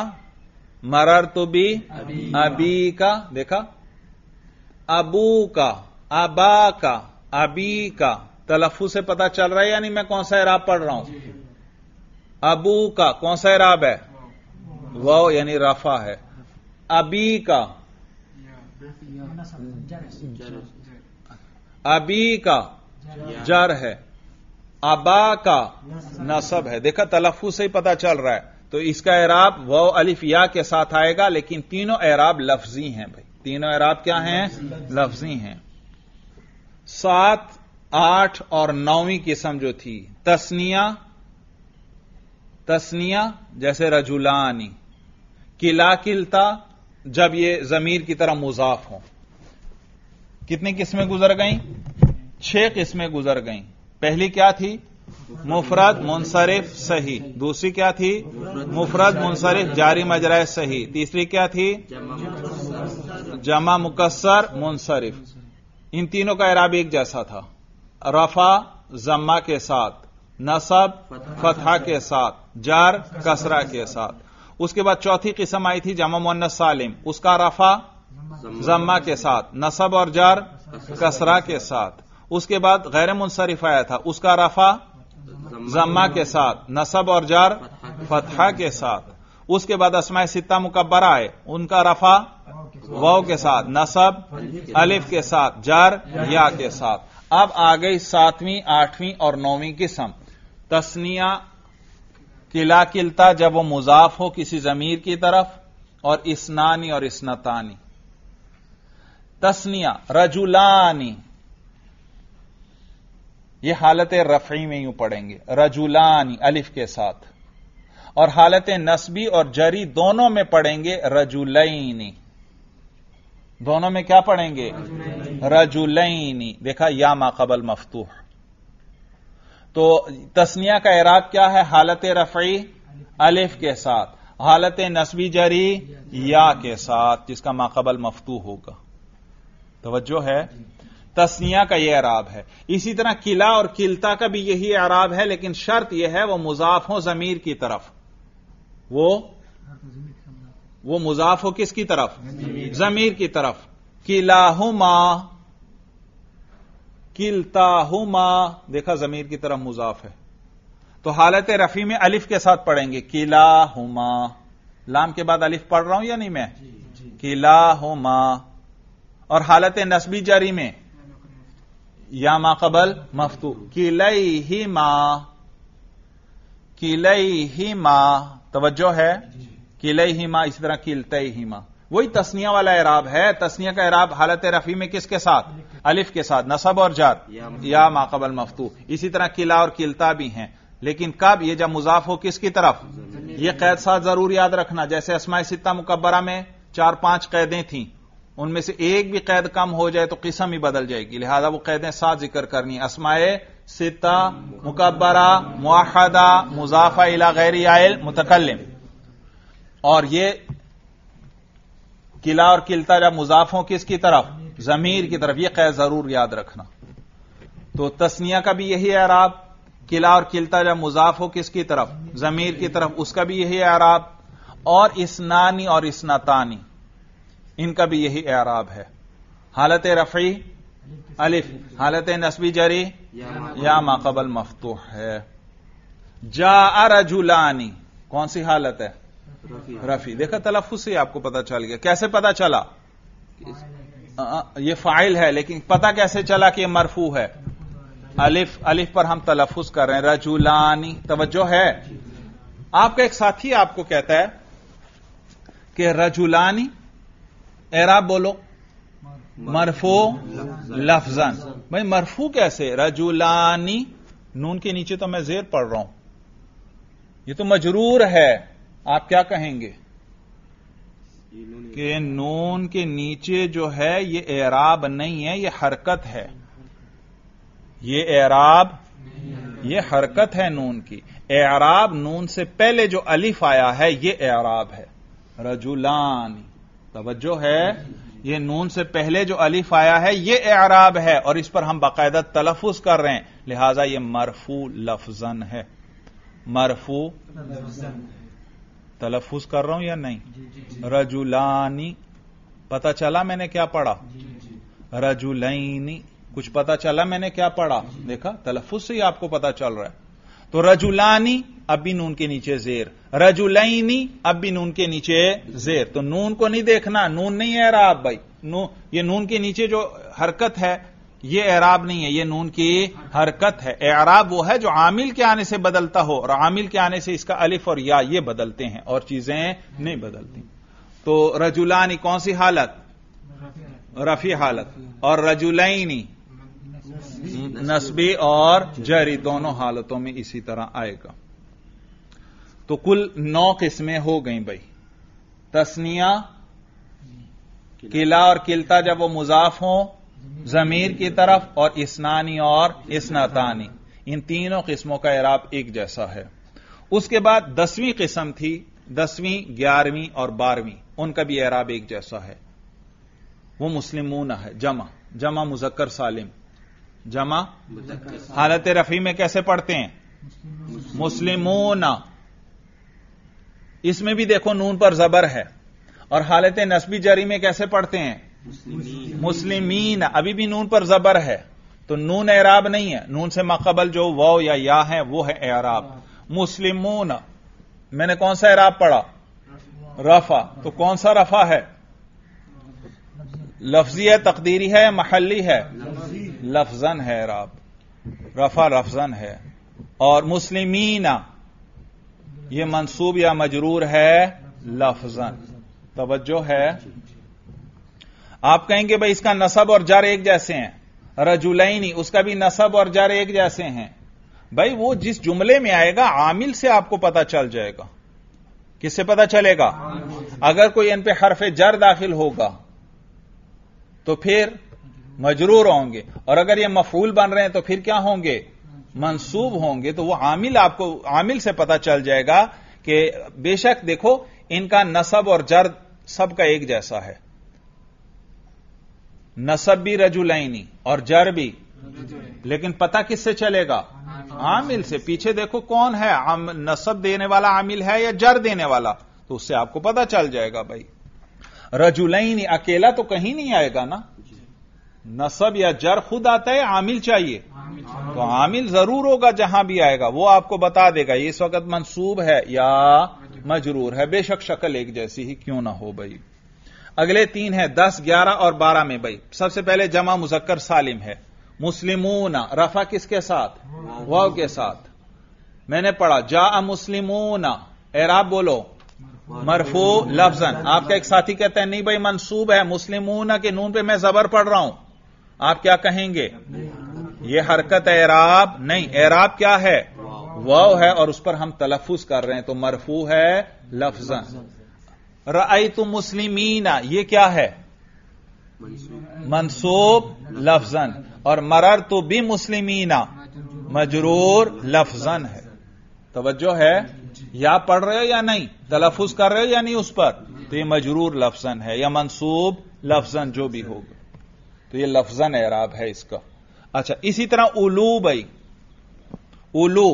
मरर तो भी अबी का देखा अबू का आबा का अबी का तलफू से पता चल रहा है यानी मैं कौन सा इराब पढ़ रहा हूं अबू का कौन सा इराब है वाव यानी रफा है अबी का अबी का जर है अबा का नसब है देखा तलफू से ही पता चल रहा है तो इसका एराब व अलिफ या के साथ आएगा लेकिन तीनों एराब लफ्जी हैं भाई तीनों एराब क्या हैं लफ्जी हैं सात आठ और नौवीं किस्म जो थी तस्निया तस्निया जैसे रजुलानी किला किलता जब ये जमीर की तरह मुजाफ हो कितनी किस्में गुजर गई छह किस्में गुजर गई पहली क्या थी मुफरत मुनसरिफ सही दूसरी क्या थी मुफरत मुनसरिफ जारी मजरा सही तीसरी क्या थी जमा मुकसर मुनसरिफ इन तीनों का इराब एक जैसा था रफा जम्मा के साथ नसब फतहा के साथ जार कसरा के साथ उसके बाद चौथी किस्म आई थी जमा मुन्नस सालिम उसका रफा जम्मा के साथ नसब और जार कसरा के साथ उसके बाद गैर मुनसरिफ आया था उसका रफा जम्मा के साथ नसब और जार फतहा के साथ उसके बाद असमाय सित्ता मुकबर आए उनका रफा वो के साथ नसब अलिफ के साथ जार या के साथ अब आ गई सातवीं आठवीं और नौवीं किस्म तस्निया किला किलता जब वो मुजाफ हो किसी जमीर की तरफ और इसनानी और इसनतानी तस्निया रजुलानी ये हालत रफी में यूं पढ़ेंगे रजुलानी अलिफ के साथ और हालत नस्बी और जरी दोनों में पढ़ेंगे रजुलैनी दोनों में क्या पढ़ेंगे रजुलैनी देखा या माकबल मफतूह तो तस्निया का इराब क्या है हालत रफ़ी अलिफ के साथ हालत नस्बी जरी या के साथ जिसका माकबल मफतू होगा तोज्जो है तस्निया का यह अराब है इसी तरह किला और किलता का भी यही अराब है लेकिन शर्त यह है वह मुजाफ हो जमीर की तरफ वो वो मुजाफ हो किसकी तरफ जमीर की तरफ किला हुमा किलताहुमा देखा जमीर की तरफ मुजाफ है तो हालत रफी में अलिफ के साथ पढ़ेंगे किला हुमा लाम के बाद अलिफ पढ़ रहा हूं या नहीं मैं किला हुमा और हालत नस्बी जारी में या कबल मफतू किलई ही मा किलई ही मा तवज्जो है किलई ही मा इसी तरह किलतई ही मा वही तस्निया वाला एराब है तस्निया का एराब हालत रफी में किसके साथ अलिफ के साथ नसब और जात या माकबल मफतू इसी तरह किला और किलता भी हैं लेकिन कब ये जब मुजाफ हो किसकी तरफ ये कैद साथ जरूर याद रखना जैसे असमाय सित्ता मुकबरा में चार पांच कैदें थीं उनमें से एक भी कैद कम हो जाए तो किस्म ही बदल जाएगी लिहाजा वो कैदें साथ जिक्र करनी असमाय सिता मुकबरा मुआहदा मुजाफा इला गैर आयल मुतकलम और ये किला और किलता जब मुजाफों किसकी तरफ जमीर की तरफ यह कै जरूर याद रखना तो तस्निया का भी यही आराब किला और किलता जब मुजाफों किसकी तरफ जमीर की तरफ उसका भी यही आराब और इसनानी और इसनातानी इनका भी यही अराब है हालत रफी अलिफ हालत नस्बी जरी या माकबल मफतूह है जा अरजुलानी कौन सी हालत है रफी देखा तलफुज से आपको पता चल गया कैसे पता चला यह हाँ, ये फाइल है लेकिन पता कैसे चला कि ये मरफू है अलिफ अलिफ पर हम तलफुज कर रहे हैं रजुलानी तवज्जो है आपका एक साथी आपको कहता है कि रजुलानी एराब बोलो मरफो लफजन भाई मरफू कैसे रजुलानी नून के नीचे तो मैं जेर पढ़ रहा हूं ये तो मजरूर है आप क्या कहेंगे कि नून के नीचे जो है ये एराब नहीं है ये हरकत है ये एराब ये हरकत है नून की एराब नून से पहले जो अलिफ आया है ये एराब है रजुलान तवज्जो है ये नून से पहले जो अलिफ आया है ये एराब है और इस पर हम बाकायदा तलफुज कर रहे हैं लिहाजा ये मरफू लफजन है मरफू लफजन तलफुज कर रहा हूं या नहीं रजुलानी पता चला मैंने क्या पढ़ा रजुलैनी कुछ पता चला मैंने क्या पढ़ा देखा तलफुज से ही आपको पता चल रहा है तो रजुलानी अब भी नून के नीचे जेर रजुलैनी अब भी नून के नीचे जेर तो नून को नहीं देखना नून नहीं है रहा आप भाई नू, ये नून के नीचे जो हरकत है ये एराब नहीं है ये नून की हरकत है एराब वो है जो आमिल के आने से बदलता हो और आमिल के आने से इसका अलिफ और या ये बदलते हैं और चीजें नहीं बदलती तो रजुलानी कौन सी हालत रफी हालत और रजुलाइनी नस्बी और जरी दोनों हालतों में इसी तरह आएगा तो कुल नौ किस्में हो गई भाई तस्निया किला और किलता जब वो मुजाफ हों जमीर की तरफ और इसनानी और इसनातानी इन तीनों किस्मों का इराब एक जैसा है उसके बाद दसवीं किस्म थी दसवीं ग्यारहवीं और बारहवीं उनका भी एराब एक जैसा है वो मुस्लिमून है जमा जमा मुजक्कर सालिम जमा हालत रफी में कैसे पढ़ते हैं मुस्लिमून इसमें भी देखो नून पर जबर है और हालत नस्बी जरी में कैसे पढ़ते हैं मुस्लिमीन अभी भी नून पर जबर है तो नून एराब नहीं है नून से मकबल जो वो या या है वो है एराब मुस्लिमून मैंने कौन सा एराब पढ़ा रफा तो कौन सा रफा है लफ्जी है तकदीरी है महली है लफजन है एराब रफा लफजन है और मुस्लिम यह मंसूब या मजरूर है लफजन तोज्जो है आप कहेंगे भाई इसका नसब और जर एक जैसे हैं रजुलैनी उसका भी नसब और जर एक जैसे हैं भाई वो जिस जुमले में आएगा आमिल से आपको पता चल जाएगा किससे पता चलेगा अगर कोई इन पे हरफ जर दाखिल होगा तो फिर मजरूर होंगे और अगर ये मफूल बन रहे हैं तो फिर क्या होंगे मंसूब होंगे तो वो आमिल आपको आमिल से पता चल जाएगा कि बेशक देखो इनका नसब और जर सबका एक जैसा है नसब भी रजुलैनी और जर भी लेकिन पता किससे चलेगा आमिल से पीछे देखो कौन है आम, नसब देने वाला आमिल है या जर देने वाला तो उससे आपको पता चल जाएगा भाई रजुलैनी अकेला तो कहीं नहीं आएगा ना नसब या जर खुद आता है आमिल चाहिए तो आमिल जरूर होगा जहां भी आएगा वो आपको बता देगा इस वक्त मनसूब है या मजरूर है बेशक शक्ल एक जैसी ही क्यों ना हो भाई अगले तीन है दस ग्यारह और बारह में भाई सबसे पहले जमा मुजक्कर सालिम है मुस्लिमूना रफा किसके साथ वाव के साथ मैंने पढ़ा जा अ मुस्लिमूना एराब बोलो मरफू लफजन आपका एक साथी कहते हैं नहीं भाई मनसूब है मुस्लिमूना के नून पे मैं जबर पढ़ रहा हूं आप क्या कहेंगे ये हरकत एराब नहीं एराब क्या है वाव है और उस पर हम तलफुज कर रहे हैं तो मरफू है लफजन रई तो मुस्लिमीना ये क्या है मनसूब लफजन और मरर तो भी मुस्लिमीना मजरूर लफजन है तोज्जो है या पढ़ रहे हो या नहीं तलफुज कर रहे हो या नहीं उस पर तो ये मजरूर लफजन है या मनसूब लफजन जो भी होगा तो ये लफजन एराब है इसका अच्छा इसी तरह उलू भाई उलू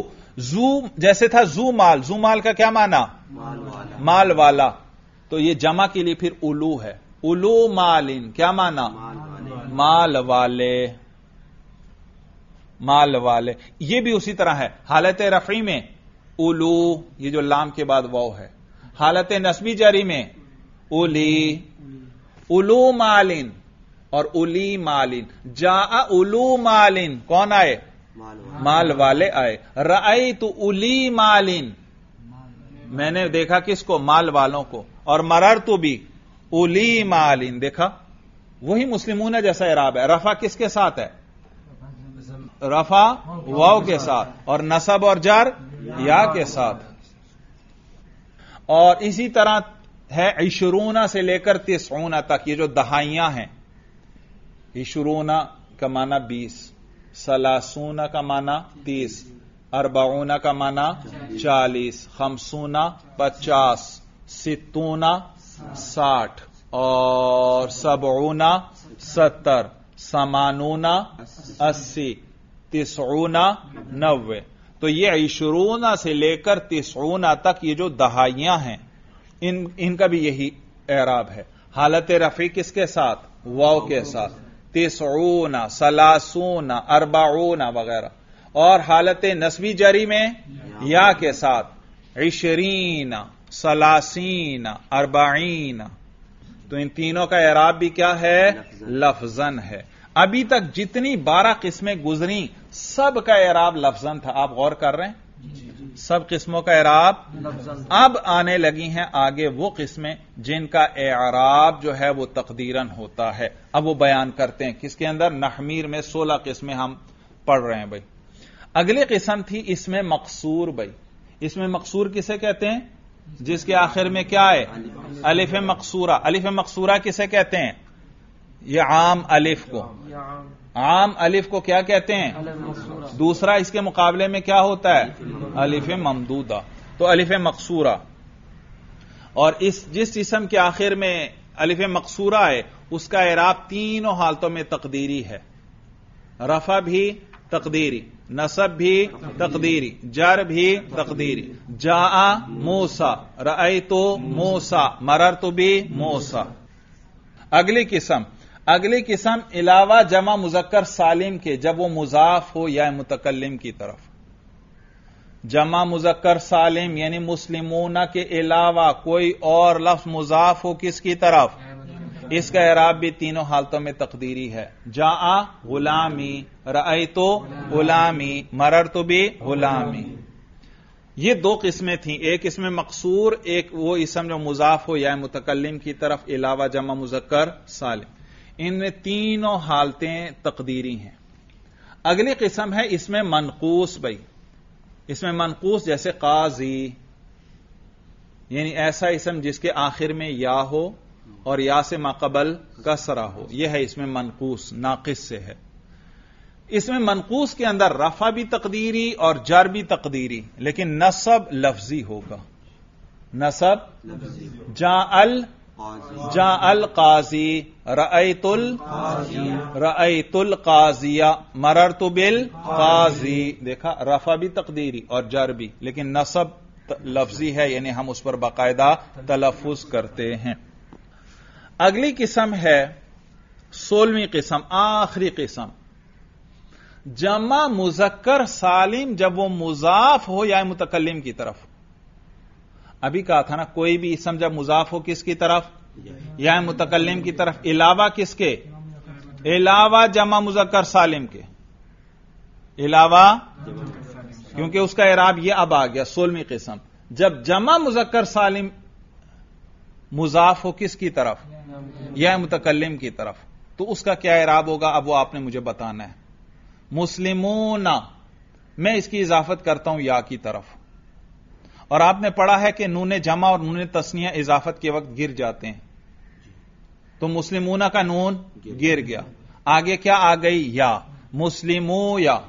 जू जैसे था जू माल जू माल का क्या माना माल वाला, माल वाला। तो ये जमा के लिए फिर उलू है उलू मालिन क्या माना माल वाले, माल वाले। ये भी उसी तरह है हालत रफी में उलू ये जो लाम के बाद वह है हालत नस्बी जरी में उली उलू मालिन और उली मालिन जा उलू मालिन कौन आए माल वाले आए रई तो उली मालिन मैंने देखा किसको माल वालों को और मरर तो भी उली मालिन देखा वही मुस्लिम है जैसा इराब है रफा किसके साथ है रफा वाओ के साथ और नसब और जर या के साथ और इसी तरह है इशरूना से लेकर तिसऊना तक ये जो दहाइयां हैं इशरूना का माना बीस सलासूना का माना तीस अरबाऊना का माना चालीस खमसूना पचास सितूना साठ और सबऊना सत्तर समानूना अस्सी तिसऊना नब्बे तो ये इशरूना से लेकर तिसऊना तक ये जो दहाइयां हैं इन इनका भी यही एराब है हालत रफी किसके साथ वाव के साथ तिसऊना सलासूना अरबाऊना वगैरह और हालत नस्बी जरी में या के साथ इशरीना सलासीन अरबाइन तो इन तीनों का एराब भी क्या है लफजन, है अभी तक जितनी बारह किस्में गुजरी सब का एराब लफजन था आप गौर कर रहे हैं सब किस्मों का एराब अब आने लगी हैं आगे वो किस्में जिनका एराब जो है वो तकदीरन होता है अब वो बयान करते हैं किसके अंदर नहमीर में सोलह किस्में हम पढ़ रहे हैं भाई अगली किस्म थी इसमें मकसूर भाई इसमें मकसूर किसे कहते हैं जिसके आखिर में क्या है अलिफ मकसूरा अलिफ मकसूरा किसे कहते हैं यह आम अलिफ को आम अलिफ को क्या कहते हैं दूसरा इसके मुकाबले में क्या होता है अलिफ ममदूदा तो अलिफ मकसूरा और इस जिस जिसम के आखिर में अलिफ मकसूरा है उसका एराब तीनों हालतों में तकदीरी है रफा भी तकदीरी नसब भी तकदीरी जर भी तकदीरी जा मूसा रई तो मूसा मरर तो भी मूसा अगली किस्म अगली किस्म इलावा जमा मुजक्कर सालिम के जब वो मुजाफ हो या मुतकलम की तरफ जमा मुजक्कर सालिम यानी मुस्लिमों के अलावा कोई और लफ्ज मुजाफ हो किसकी तरफ इसका एराब भी तीनों हालतों में तकदीरी है जा गुलामी रई तो गुलामी मरर तो भी गुलामी ये दो किस्में थी एक इसमें मकसूर एक वो इसम जो मुजाफ हो या मुतकलम की तरफ इलावा जमा मुजक्कर साल इनमें तीनों हालतें तकदीरी हैं अगली किस्म है इसमें मनकूस भाई इसमें मनकूस जैसे काजी यानी ऐसा इसम जिसके आखिर में या हो और या से माकबल कसरा हो यह है इसमें मनकूस नाकिस से है इसमें मनकूस के अंदर रफा भी तकदीरी और जर भी तकदीरी लेकिन नसब लफ्जी होगा नसब जा अल जा अल काजी रईतुल रईतुल काजिया मरर तुबिल काजी देखा रफा भी तकदीरी और जर भी लेकिन नसब लफ्जी है यानी हम उस पर बाकायदा तलफुज करते हैं अगली किस्म है सोलहवीं किस्म आखिरी किस्म जमा मुजक्कर सालिम जब वो मुजाफ हो या मुतकलम की तरफ अभी कहा था ना कोई भी इसम जब मुजाफ हो किसकी तरफ या मुतकलम की तरफ इलावा किसके इलावा जमा मुजक्कर सालिम के इलावा क्योंकि उसका इराब यह अब आ गया सोलहवीं किस्म जब जमा मुजक्कर सालिम मुजाफ हो किसकी तरफ या मुतकलम की तरफ तो उसका क्या इराब होगा अब वो आपने मुझे बताना है मुस्लिमोना मैं इसकी इजाफत करता हूं या की तरफ और आपने पढ़ा है कि नून जमा और नून तस्निया इजाफत के वक्त गिर जाते हैं तो मुस्लिमोना का नून गिर गया आगे क्या आ गई या मुस्लिमो या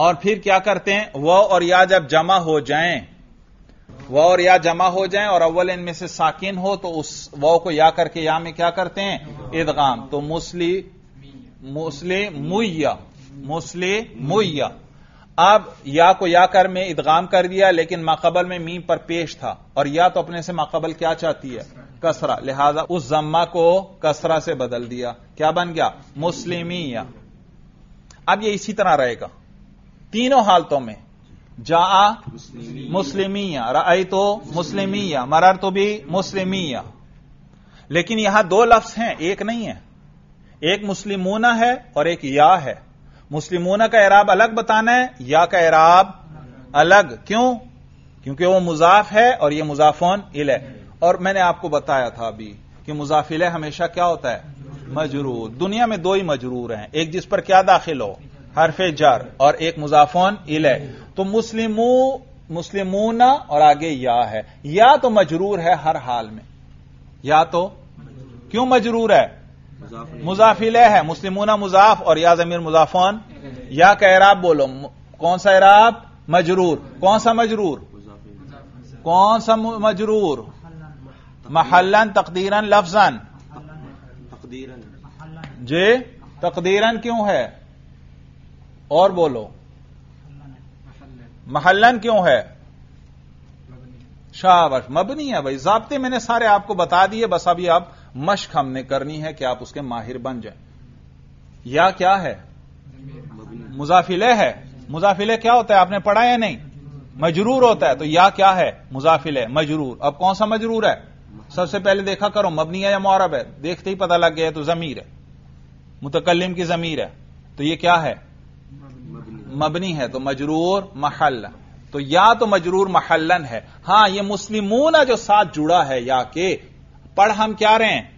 और फिर क्या करते हैं वह और या जब जमा हो जाएं व और या जमा हो जाए और अव्वल इनमें से साकिन हो तो उस व को या करके या में क्या करते हैं इदगाम तो मुस्ली मुस्लि मुइया मुस्लि मुइया अब या को या कर में इदगाम कर दिया लेकिन माकबल में मी पर पेश था और या तो अपने से माकबल क्या चाहती है कसरा लिहाजा उस जम्मा को कसरा से बदल दिया क्या बन गया या अब ये इसी तरह रहेगा तीनों हालतों में जा मुस्लिमिया रई तो मुस्लिमिया मरर तो भी मुस्लिमिया लेकिन यहां दो लफ्ज हैं एक नहीं है एक मुस्लिमोना है और एक या है मुस्लिमोना का एराब अलग बताना है या का एराब अलग क्यों क्योंकि वो मुजाफ है और ये मुजाफोन इल है और मैंने आपको बताया था अभी कि मुजाफिल हमेशा क्या होता है मजरूर दुनिया में दो ही मजरूर हैं एक जिस पर क्या दाखिल हो हरफे जर और एक मुजाफोन इले तो मुस्लिमू मुस्लिमूना और आगे या है या तो मजरूर है हर हाल में या तो क्यों मजरूर है मुजाफिले है मुस्लिमूना मुजाफ और या जमीर मुजाफोन या का एराब बोलो कौन सा एराब मजरूर कौन सा मजरूर कौन सा मजरूर महलन तकदीरन लफजन तकदीरन जी तकदीरन क्यों है और बोलो महलन क्यों है शाबाश मबनी है भाई जाबते मैंने सारे आपको बता दिए बस अभी आप मश्क हमने करनी है कि आप उसके माहिर बन जाए या क्या है मुजाफिले है मुजाफिले क्या होता है आपने पढ़ा या नहीं मजरूर होता है तो या क्या है मुजाफिले मजरूर अब कौन सा मजरूर है सबसे पहले देखा करो मबनी है या मौरब है देखते ही पता लग गया तो जमीर है मुतकलम की जमीर है तो यह क्या है मबनी है तो मजरूर महल तो या तो मजरूर महलन है हां यह मुस्लिमूना जो साथ जुड़ा है या के पढ़ हम क्या रहे हैं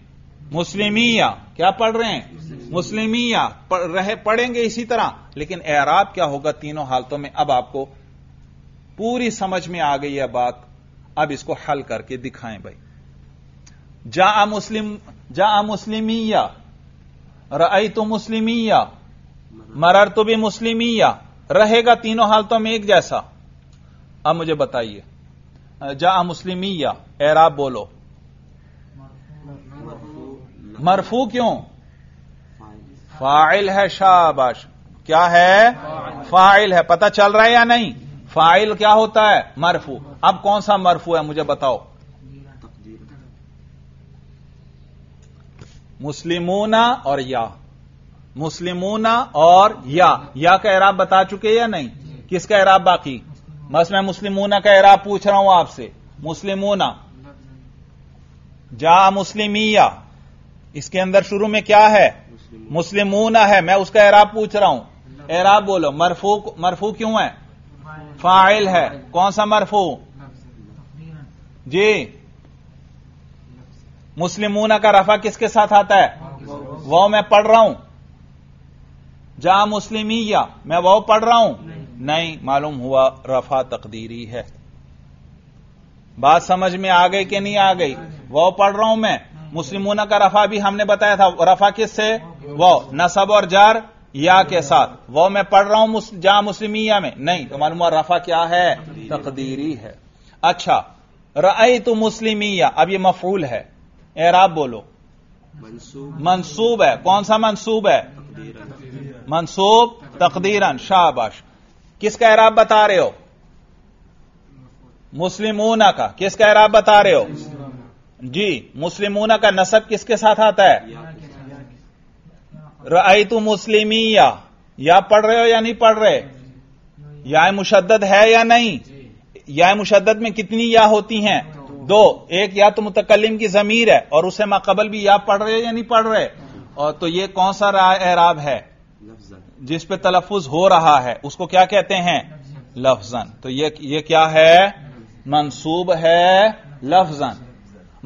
मुस्लिमिया क्या पढ़ रहे हैं मुस्लिमिया पढ़ रहे पढ़ेंगे इसी तरह लेकिन एराब क्या होगा तीनों हालतों में अब आपको पूरी समझ में आ गई है बात अब इसको हल करके दिखाएं भाई जा आ मुस्लिम जा आ मुस्लिमिया रई तो मुस्लिमिया मरर तो भी मुस्लिमिया रहेगा तीनों हालतों में एक जैसा अब मुझे बताइए जा मुस्लिमी या एराब बोलो मरफू क्यों फाइल है शाबाश क्या है फाइल है पता चल रहा है या नहीं फाइल क्या होता है मरफू अब कौन सा मरफू है मुझे बताओ मुस्लिमूना और या मुस्लिमूना और या या का एराब बता चुके या नहीं किसका एराब बाकी बस मैं मुस्लिमूना का एराब पूछ रहा हूं आपसे मुस्लिमूना जा मुस्लिमिया इसके अंदर शुरू में क्या है मुस्लिमूना है मैं उसका एराब पूछ रहा हूं एराब बोलो मरफू मरफू क्यों है फाइल है कौन सा मरफू जी मुस्लिमूना का रफा किसके साथ आता है वह मैं पढ़ रहा हूं जा मुस्लिमिया मैं वह पढ़ रहा हूं नहीं, नहीं मालूम हुआ रफा तकदीरी है बात समझ में आ गई कि नहीं आ गई वह पढ़ रहा हूं मैं हाँ। मुस्लिमोना का रफा भी हमने बताया था रफा किस से हाँ, हाँ। वह नसब और जार या के साथ वह मैं पढ़ रहा हूं मुस्, जा मुस्लिमिया में नहीं तो मालूम हुआ रफा क्या है तकदीरी है अच्छा रई तो मुस्लिमिया अब यह मफूल है एराब बोलो मंसूब है कौन सा मंसूब है मनसूब तकदीरन शाबाश किसका एराब बता रहे हो मुस्लिमूना का किसका एराब बता रहे हो जी मुस्लिमूना का नसब किसके साथ आता है रईतु मुस्लिमिया या पढ़ रहे हो या नहीं पढ़ रहे या मुशद्दद है या नहीं या मुशद्दद में कितनी या होती हैं दो एक या तो मुतकलम की जमीर है और उसे माकबल भी या पढ़ रहे हो या नहीं पढ़ रहे और तो ये कौन सा एराब है जिस पे तलफुज हो रहा है उसको क्या कहते हैं लफजन तो ये ये क्या है मंसूब है लफजन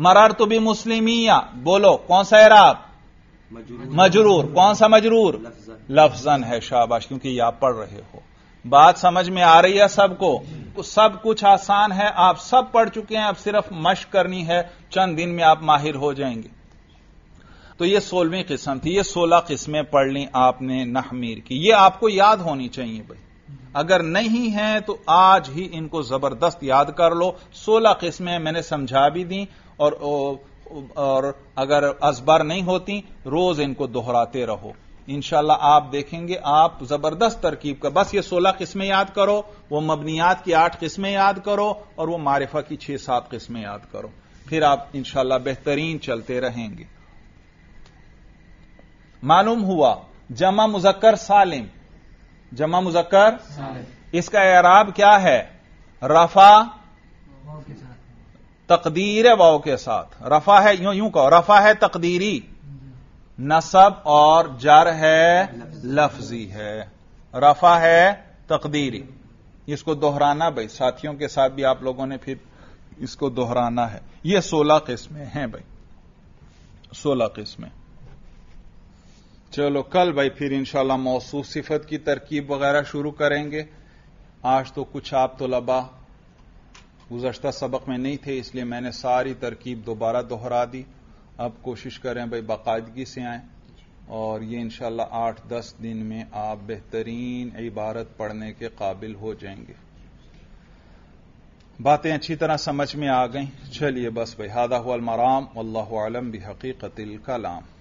मरार तो भी मुस्लिमिया बोलो कौन सा इराब मजरूर कौन सा मजरूर लफजन है शाबाश क्योंकि आप पढ़ रहे हो बात समझ में आ रही है सबको तो सब कुछ आसान है आप सब पढ़ चुके हैं अब सिर्फ मश करनी है चंद दिन में आप माहिर हो जाएंगे तो ये सोलहवीं किस्म थी ये सोलह किस्में पढ़ ली आपने नहमीर की ये आपको याद होनी चाहिए भाई अगर नहीं है तो आज ही इनको जबरदस्त याद कर लो सोलह किस्में मैंने समझा भी दी और और अगर असबर नहीं होती रोज इनको दोहराते रहो इंशाला आप देखेंगे आप जबरदस्त तरकीब का बस ये सोलह किस्में याद करो वो मबनियात की आठ किस्में याद करो और वो मारिफा की छह सात किस्में याद करो फिर आप इंशाला बेहतरीन चलते रहेंगे मालूम हुआ जमा मुजक्कर सालिम जमा मुजक्कर इसका एराब क्या है रफा तकदीर वाओ के साथ रफा है यूं यूं कहो रफा है तकदीरी नसब और जर है लफ्जी है रफा है तकदीरी इसको दोहराना भाई साथियों के साथ भी आप लोगों ने फिर इसको दोहराना है ये सोलह किस्में हैं भाई सोलह किस्में चलो कल भाई फिर इंशाल्लाह मौसू सिफत की तरकीब वगैरह शुरू करेंगे आज तो कुछ आप तो लबा गुजशत सबक में नहीं थे इसलिए मैंने सारी तरकीब दोबारा दोहरा दी अब कोशिश करें भाई बाकायदगी से आए और ये इंशाला आठ दस दिन में आप बेहतरीन इबारत पढ़ने के काबिल हो जाएंगे बातें अच्छी तरह समझ में आ गई चलिए बस भाई हादा हुआ मराम अल्लाह आलम भी कलाम